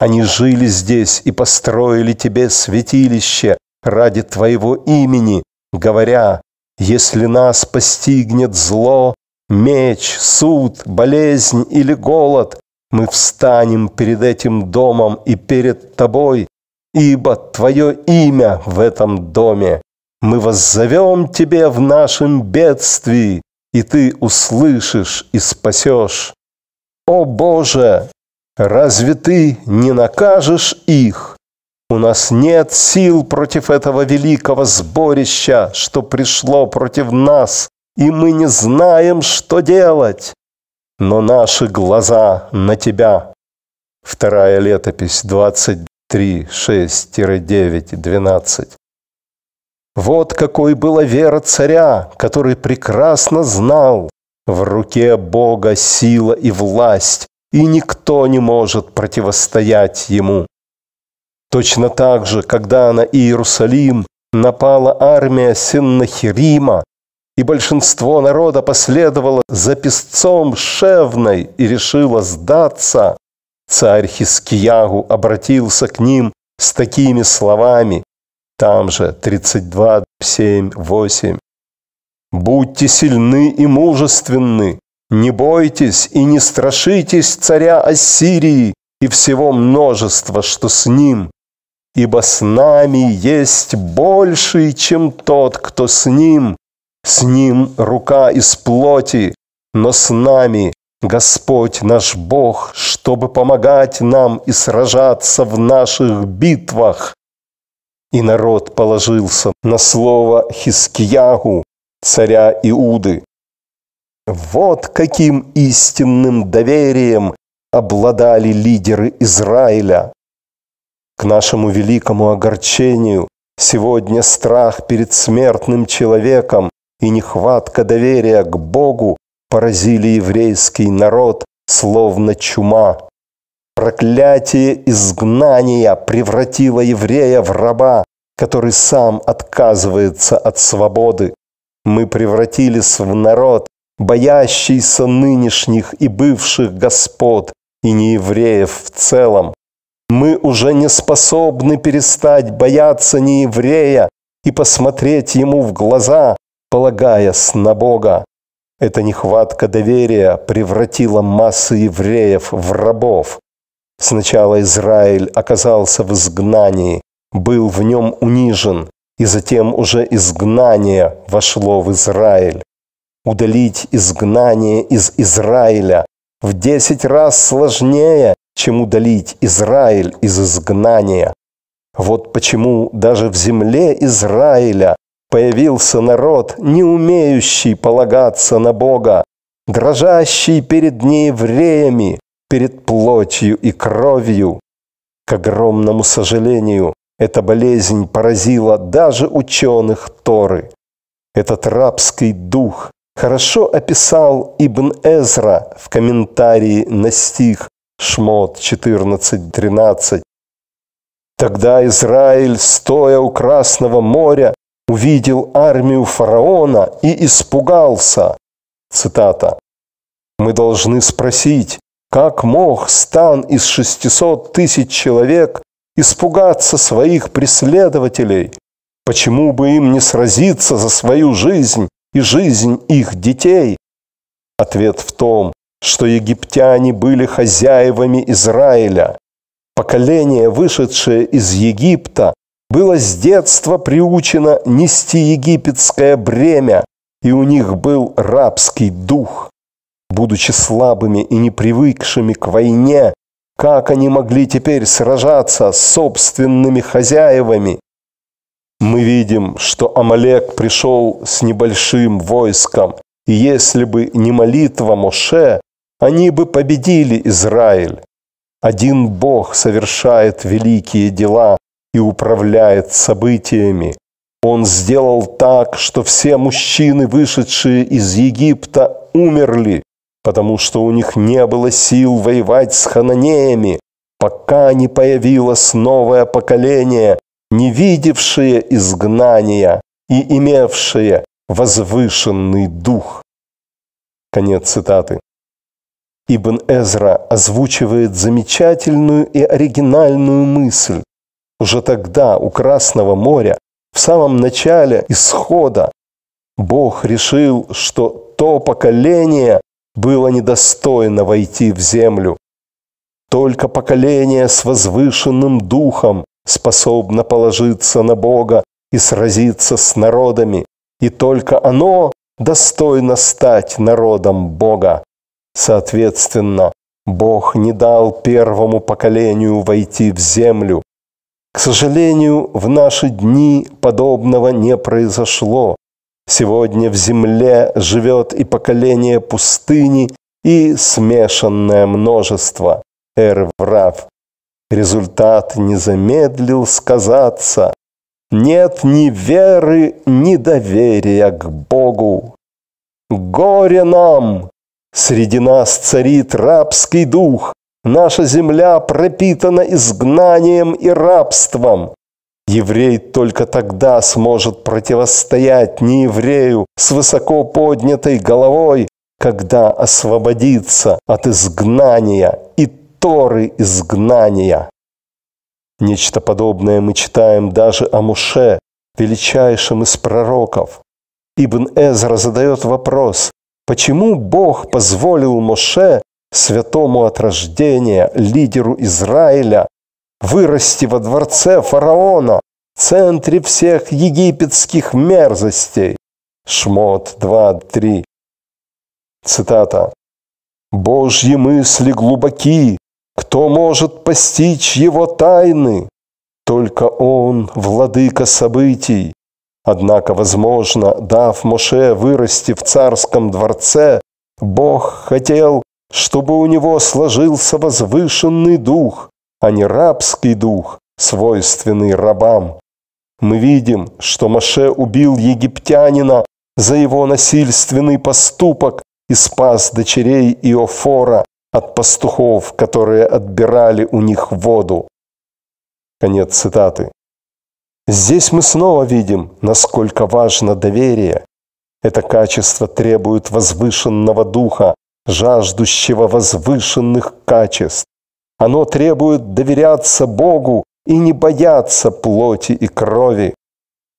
Они жили здесь и построили тебе святилище ради твоего имени, говоря, если нас постигнет зло, меч, суд, болезнь или голод, мы встанем перед этим домом и перед тобой, ибо Твое имя в этом доме. Мы воззовем Тебе в нашем бедствии, и Ты услышишь и спасешь. О Боже, разве Ты не накажешь их? У нас нет сил против этого великого сборища, что пришло против нас, и мы не знаем, что делать. Но наши глаза на Тебя. Вторая летопись, 20 3, 6-9, 12. Вот какой была вера царя, который прекрасно знал, в руке Бога сила и власть, и никто не может противостоять ему. Точно так же, когда на Иерусалим напала армия Синнахирима, и большинство народа последовало за песцом Шевной и решило сдаться, Царь Хискиягу обратился к ним с такими словами, там же 32, 7, 8. «Будьте сильны и мужественны, не бойтесь и не страшитесь царя Ассирии и всего множества, что с ним, ибо с нами есть больший, чем тот, кто с ним. С ним рука из плоти, но с нами Господь наш Бог, чтобы помогать нам и сражаться в наших битвах. И народ положился на слово Хискиягу, царя Иуды. Вот каким истинным доверием обладали лидеры Израиля. К нашему великому огорчению сегодня страх перед смертным человеком и нехватка доверия к Богу поразили еврейский народ, словно чума. Проклятие изгнания превратило еврея в раба, который сам отказывается от свободы. Мы превратились в народ, боящийся нынешних и бывших господ и неевреев в целом. Мы уже не способны перестать бояться нееврея и посмотреть ему в глаза, полагаясь на Бога. Эта нехватка доверия превратила массы евреев в рабов. Сначала Израиль оказался в изгнании, был в нем унижен, и затем уже изгнание вошло в Израиль. Удалить изгнание из Израиля в десять раз сложнее, чем удалить Израиль из изгнания. Вот почему даже в земле Израиля Появился народ, не умеющий полагаться на Бога, дрожащий перед неевреями, перед плотью и кровью. К огромному сожалению, эта болезнь поразила даже ученых Торы. Этот рабский дух хорошо описал Ибн Эзра в комментарии на стих Шмот 14.13. Тогда Израиль, стоя у Красного моря, увидел армию фараона и испугался. Цитата. Мы должны спросить, как мог стан из 600 тысяч человек испугаться своих преследователей? Почему бы им не сразиться за свою жизнь и жизнь их детей? Ответ в том, что египтяне были хозяевами Израиля. Поколение, вышедшее из Египта, было с детства приучено нести египетское бремя, и у них был рабский дух. Будучи слабыми и не привыкшими к войне, как они могли теперь сражаться с собственными хозяевами? Мы видим, что Амалек пришел с небольшим войском, и если бы не молитва Моше, они бы победили Израиль. Один Бог совершает великие дела, и управляет событиями. Он сделал так, что все мужчины, вышедшие из Египта, умерли, потому что у них не было сил воевать с хананеями, пока не появилось новое поколение, не видевшее изгнания и имевшее возвышенный дух. Конец цитаты. Ибн Эзра озвучивает замечательную и оригинальную мысль, уже тогда у Красного моря, в самом начале исхода, Бог решил, что то поколение было недостойно войти в землю. Только поколение с возвышенным духом способно положиться на Бога и сразиться с народами, и только оно достойно стать народом Бога. Соответственно, Бог не дал первому поколению войти в землю, к сожалению, в наши дни подобного не произошло. Сегодня в земле живет и поколение пустыни, и смешанное множество. Эрврав. Результат не замедлил сказаться. Нет ни веры, ни доверия к Богу. Горе нам! Среди нас царит рабский дух, Наша земля пропитана изгнанием и рабством. Еврей только тогда сможет противостоять нееврею с высоко поднятой головой, когда освободится от изгнания и Торы изгнания. Нечто подобное мы читаем даже о Муше, величайшем из пророков. Ибн Эзра задает вопрос, почему Бог позволил Моше святому от рождения, лидеру Израиля, вырасти во дворце фараона, центре всех египетских мерзостей. Шмот 2.3. Цитата. «Божьи мысли глубоки, кто может постичь его тайны? Только он, владыка событий. Однако, возможно, дав Моше вырасти в царском дворце, Бог хотел, чтобы у него сложился возвышенный дух, а не рабский дух, свойственный рабам. Мы видим, что Маше убил египтянина за его насильственный поступок и спас дочерей Иофора от пастухов, которые отбирали у них воду. Конец цитаты. Здесь мы снова видим, насколько важно доверие. Это качество требует возвышенного духа, жаждущего возвышенных качеств. Оно требует доверяться Богу и не бояться плоти и крови.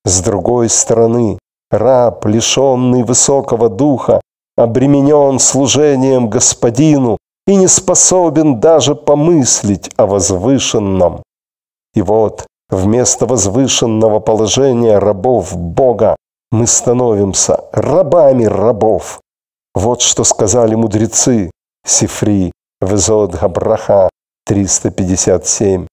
С другой стороны, раб, лишенный высокого духа, обременен служением Господину и не способен даже помыслить о возвышенном. И вот вместо возвышенного положения рабов Бога мы становимся рабами рабов, вот что сказали мудрецы Сифри в Изод Габраха 357.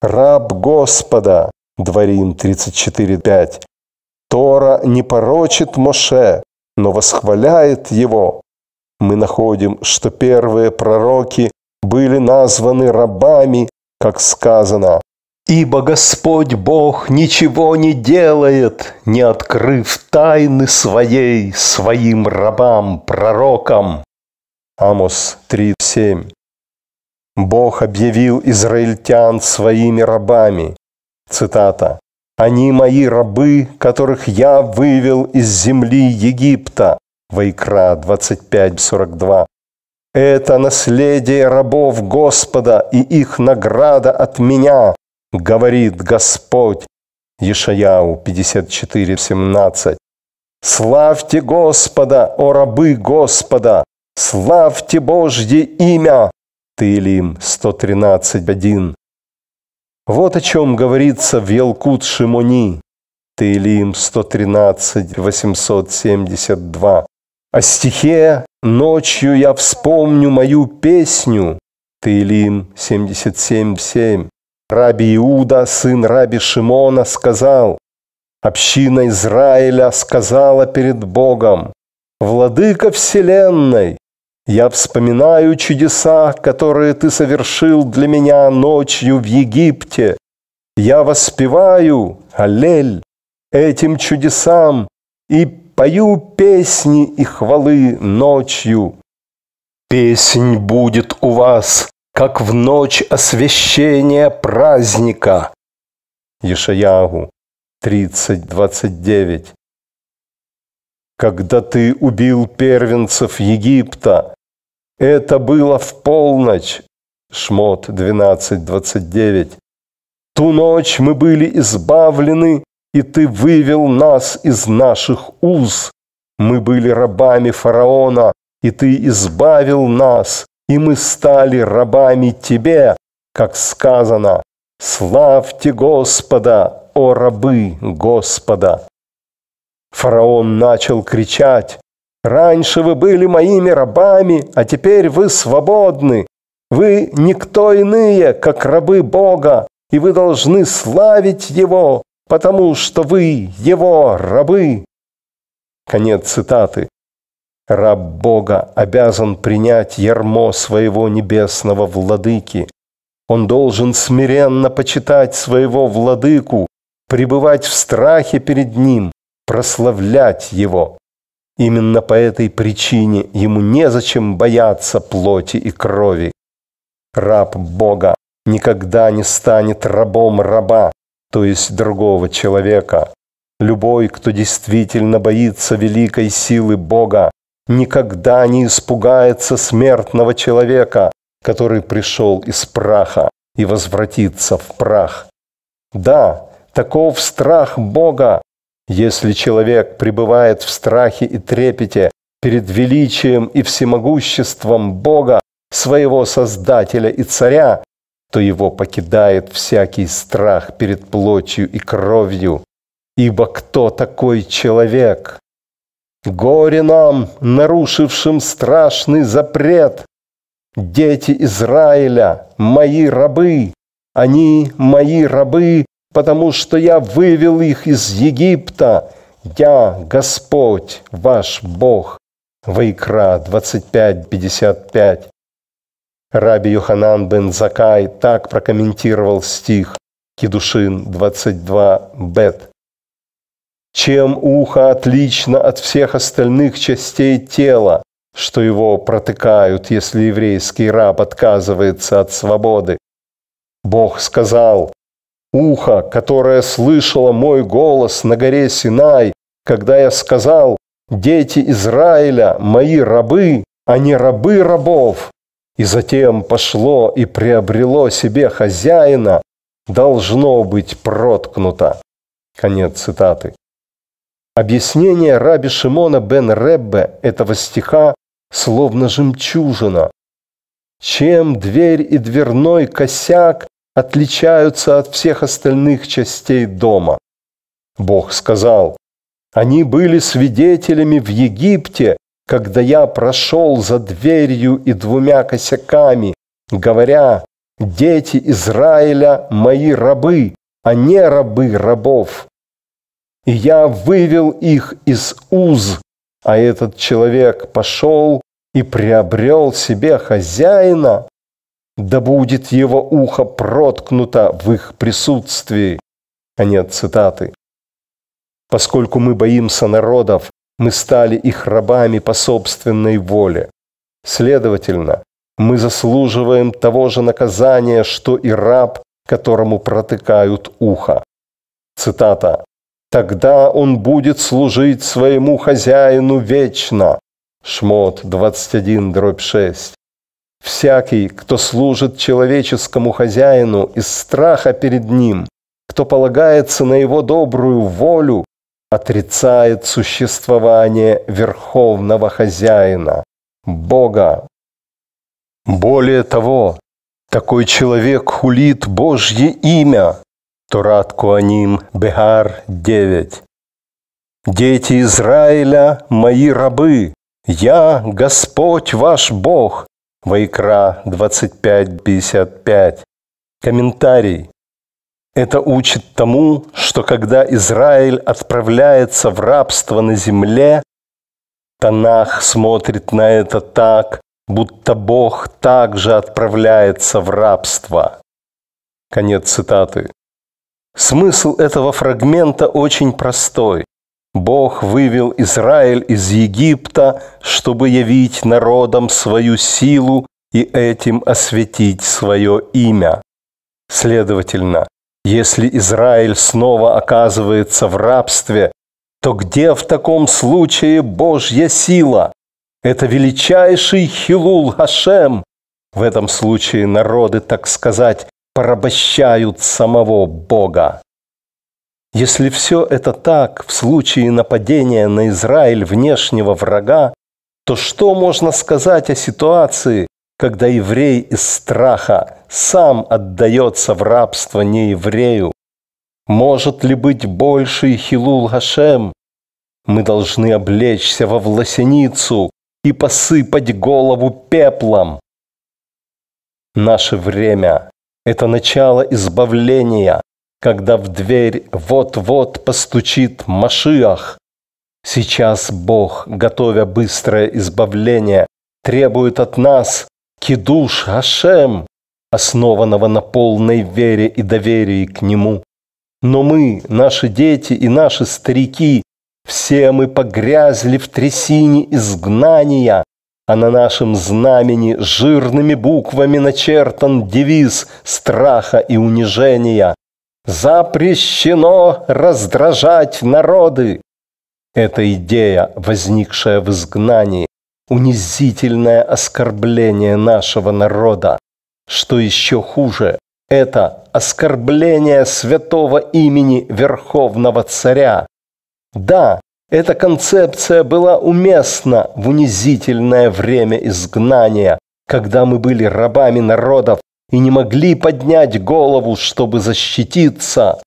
«Раб Господа» Дворим 34.5. Тора не порочит Моше, но восхваляет его. Мы находим, что первые пророки были названы рабами, как сказано, Ибо Господь Бог ничего не делает, не открыв тайны своей своим рабам, пророкам. Амос 3.7 Бог объявил израильтян своими рабами. Цитата. «Они мои рабы, которых я вывел из земли Египта». Вайкра 25.42. «Это наследие рабов Господа и их награда от меня, говорит Господь Ешаяу 54, 17. «Славьте Господа, о рабы Господа! Славьте Божье имя!» Таилим 113, 1. Вот о чем говорится в Елкут Шимони, Таилим 113, 872. О стихе «Ночью я вспомню мою песню» Таилим 77, 7. Раби Иуда, сын Раби Шимона, сказал, «Община Израиля сказала перед Богом, «Владыка Вселенной, я вспоминаю чудеса, которые ты совершил для меня ночью в Египте. Я воспеваю, аллель, этим чудесам и пою песни и хвалы ночью. Песнь будет у вас, как в ночь освящения праздника. Ешаягу 30.29 Когда ты убил первенцев Египта, это было в полночь. Шмот 12.29 Ту ночь мы были избавлены, и ты вывел нас из наших уз. Мы были рабами фараона, и ты избавил нас и мы стали рабами Тебе, как сказано, «Славьте Господа, о рабы Господа!» Фараон начал кричать, «Раньше вы были моими рабами, а теперь вы свободны. Вы никто иные, как рабы Бога, и вы должны славить Его, потому что вы Его рабы». Конец цитаты раб Бога обязан принять ярмо своего небесного владыки. Он должен смиренно почитать своего владыку, пребывать в страхе перед ним, прославлять его. Именно по этой причине ему незачем бояться плоти и крови. Раб Бога никогда не станет рабом раба, то есть другого человека. Любой, кто действительно боится великой силы Бога, никогда не испугается смертного человека, который пришел из праха и возвратится в прах. Да, таков страх Бога. Если человек пребывает в страхе и трепете перед величием и всемогуществом Бога, своего Создателя и Царя, то его покидает всякий страх перед плотью и кровью. Ибо кто такой человек? Горе нам, нарушившим страшный запрет! Дети Израиля, мои рабы, они мои рабы, потому что я вывел их из Египта. Я Господь, ваш Бог. Вайкра 25.55. Раби Йоханан бен Закай так прокомментировал стих Кедушин 22 бет чем ухо отлично от всех остальных частей тела, что его протыкают, если еврейский раб отказывается от свободы. Бог сказал, «Ухо, которое слышало мой голос на горе Синай, когда я сказал, дети Израиля, мои рабы, а не рабы рабов, и затем пошло и приобрело себе хозяина, должно быть проткнуто». Конец цитаты. Объяснение раби Шимона бен Реббе этого стиха словно жемчужина. Чем дверь и дверной косяк отличаются от всех остальных частей дома? Бог сказал, «Они были свидетелями в Египте, когда я прошел за дверью и двумя косяками, говоря, «Дети Израиля – мои рабы, а не рабы рабов». И я вывел их из уз, а этот человек пошел и приобрел себе хозяина, да будет его ухо проткнуто в их присутствии. Конец цитаты. Поскольку мы боимся народов, мы стали их рабами по собственной воле. Следовательно, мы заслуживаем того же наказания, что и раб, которому протыкают ухо. Цитата. Тогда он будет служить своему хозяину вечно. Шмот 21, дробь 6. Всякий, кто служит человеческому хозяину из страха перед ним, кто полагается на его добрую волю, отрицает существование верховного хозяина, Бога. Более того, такой человек хулит Божье имя, Торат Куаним, Бехар 9. «Дети Израиля, мои рабы, я Господь ваш Бог». Вайкра 25.55. Комментарий. Это учит тому, что когда Израиль отправляется в рабство на земле, Танах смотрит на это так, будто Бог также отправляется в рабство. Конец цитаты. Смысл этого фрагмента очень простой. Бог вывел Израиль из Египта, чтобы явить народам свою силу и этим осветить свое имя. Следовательно, если Израиль снова оказывается в рабстве, то где в таком случае Божья сила? Это величайший Хилул Хашем. В этом случае народы, так сказать, порабощают самого Бога. Если все это так в случае нападения на Израиль внешнего врага, то что можно сказать о ситуации, когда еврей из страха сам отдается в рабство нееврею? Может ли быть больше Хилул Гашем? Мы должны облечься во власеницу и посыпать голову пеплом. Наше время это начало избавления, когда в дверь вот-вот постучит Машиах. Сейчас Бог, готовя быстрое избавление, требует от нас кидуш Хашем, основанного на полной вере и доверии к Нему. Но мы, наши дети и наши старики, все мы погрязли в трясине изгнания, а на нашем знамени жирными буквами начертан девиз страха и унижения. Запрещено раздражать народы. Эта идея, возникшая в изгнании, унизительное оскорбление нашего народа. Что еще хуже, это оскорбление святого имени Верховного Царя. Да, эта концепция была уместна в унизительное время изгнания, когда мы были рабами народов и не могли поднять голову, чтобы защититься.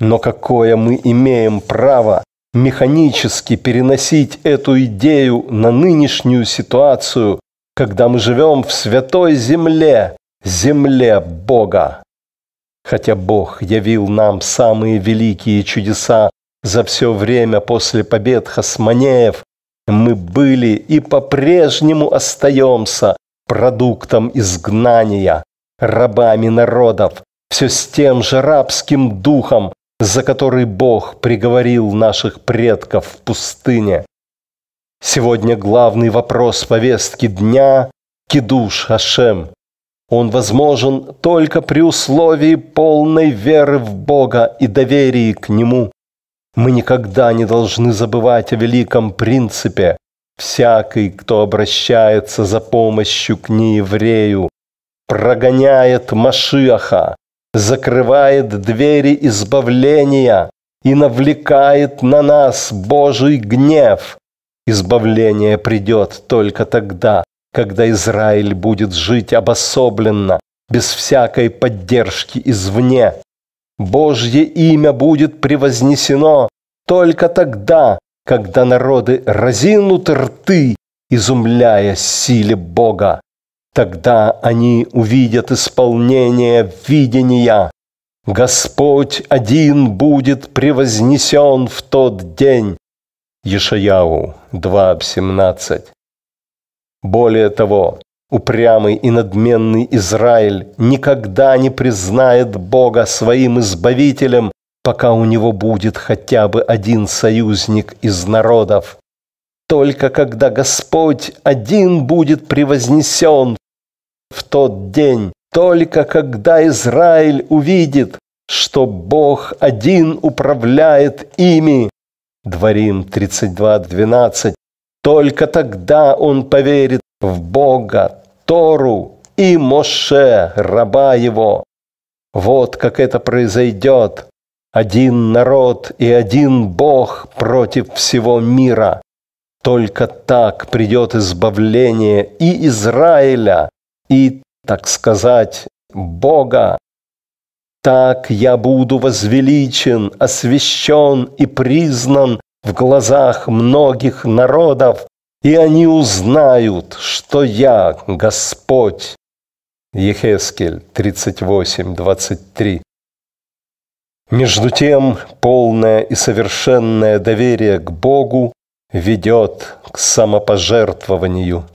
Но какое мы имеем право механически переносить эту идею на нынешнюю ситуацию, когда мы живем в святой земле, земле Бога? Хотя Бог явил нам самые великие чудеса за все время после побед Хасманеев мы были и по-прежнему остаемся продуктом изгнания, рабами народов, все с тем же рабским духом, за который Бог приговорил наших предков в пустыне. Сегодня главный вопрос повестки дня – Кидуш Хашем. Он возможен только при условии полной веры в Бога и доверии к Нему. Мы никогда не должны забывать о великом принципе. Всякий, кто обращается за помощью к нееврею, прогоняет Машиаха, закрывает двери избавления и навлекает на нас Божий гнев. Избавление придет только тогда, когда Израиль будет жить обособленно, без всякой поддержки извне. Божье имя будет превознесено только тогда, когда народы разинут рты, изумляя силе Бога. Тогда они увидят исполнение видения. Господь один будет превознесен в тот день. Ешаяу 2.17. Более того, Упрямый и надменный Израиль никогда не признает Бога своим избавителем, пока у него будет хотя бы один союзник из народов. Только когда Господь один будет превознесен в тот день, только когда Израиль увидит, что Бог один управляет ими, Дворим 32.12, только тогда он поверит в Бога, Тору и Моше, раба его. Вот как это произойдет. Один народ и один Бог против всего мира. Только так придет избавление и Израиля, и, так сказать, Бога. Так я буду возвеличен, освящен и признан в глазах многих народов, и они узнают, что я Господь. Ехескель 38, 23. Между тем, полное и совершенное доверие к Богу ведет к самопожертвованию.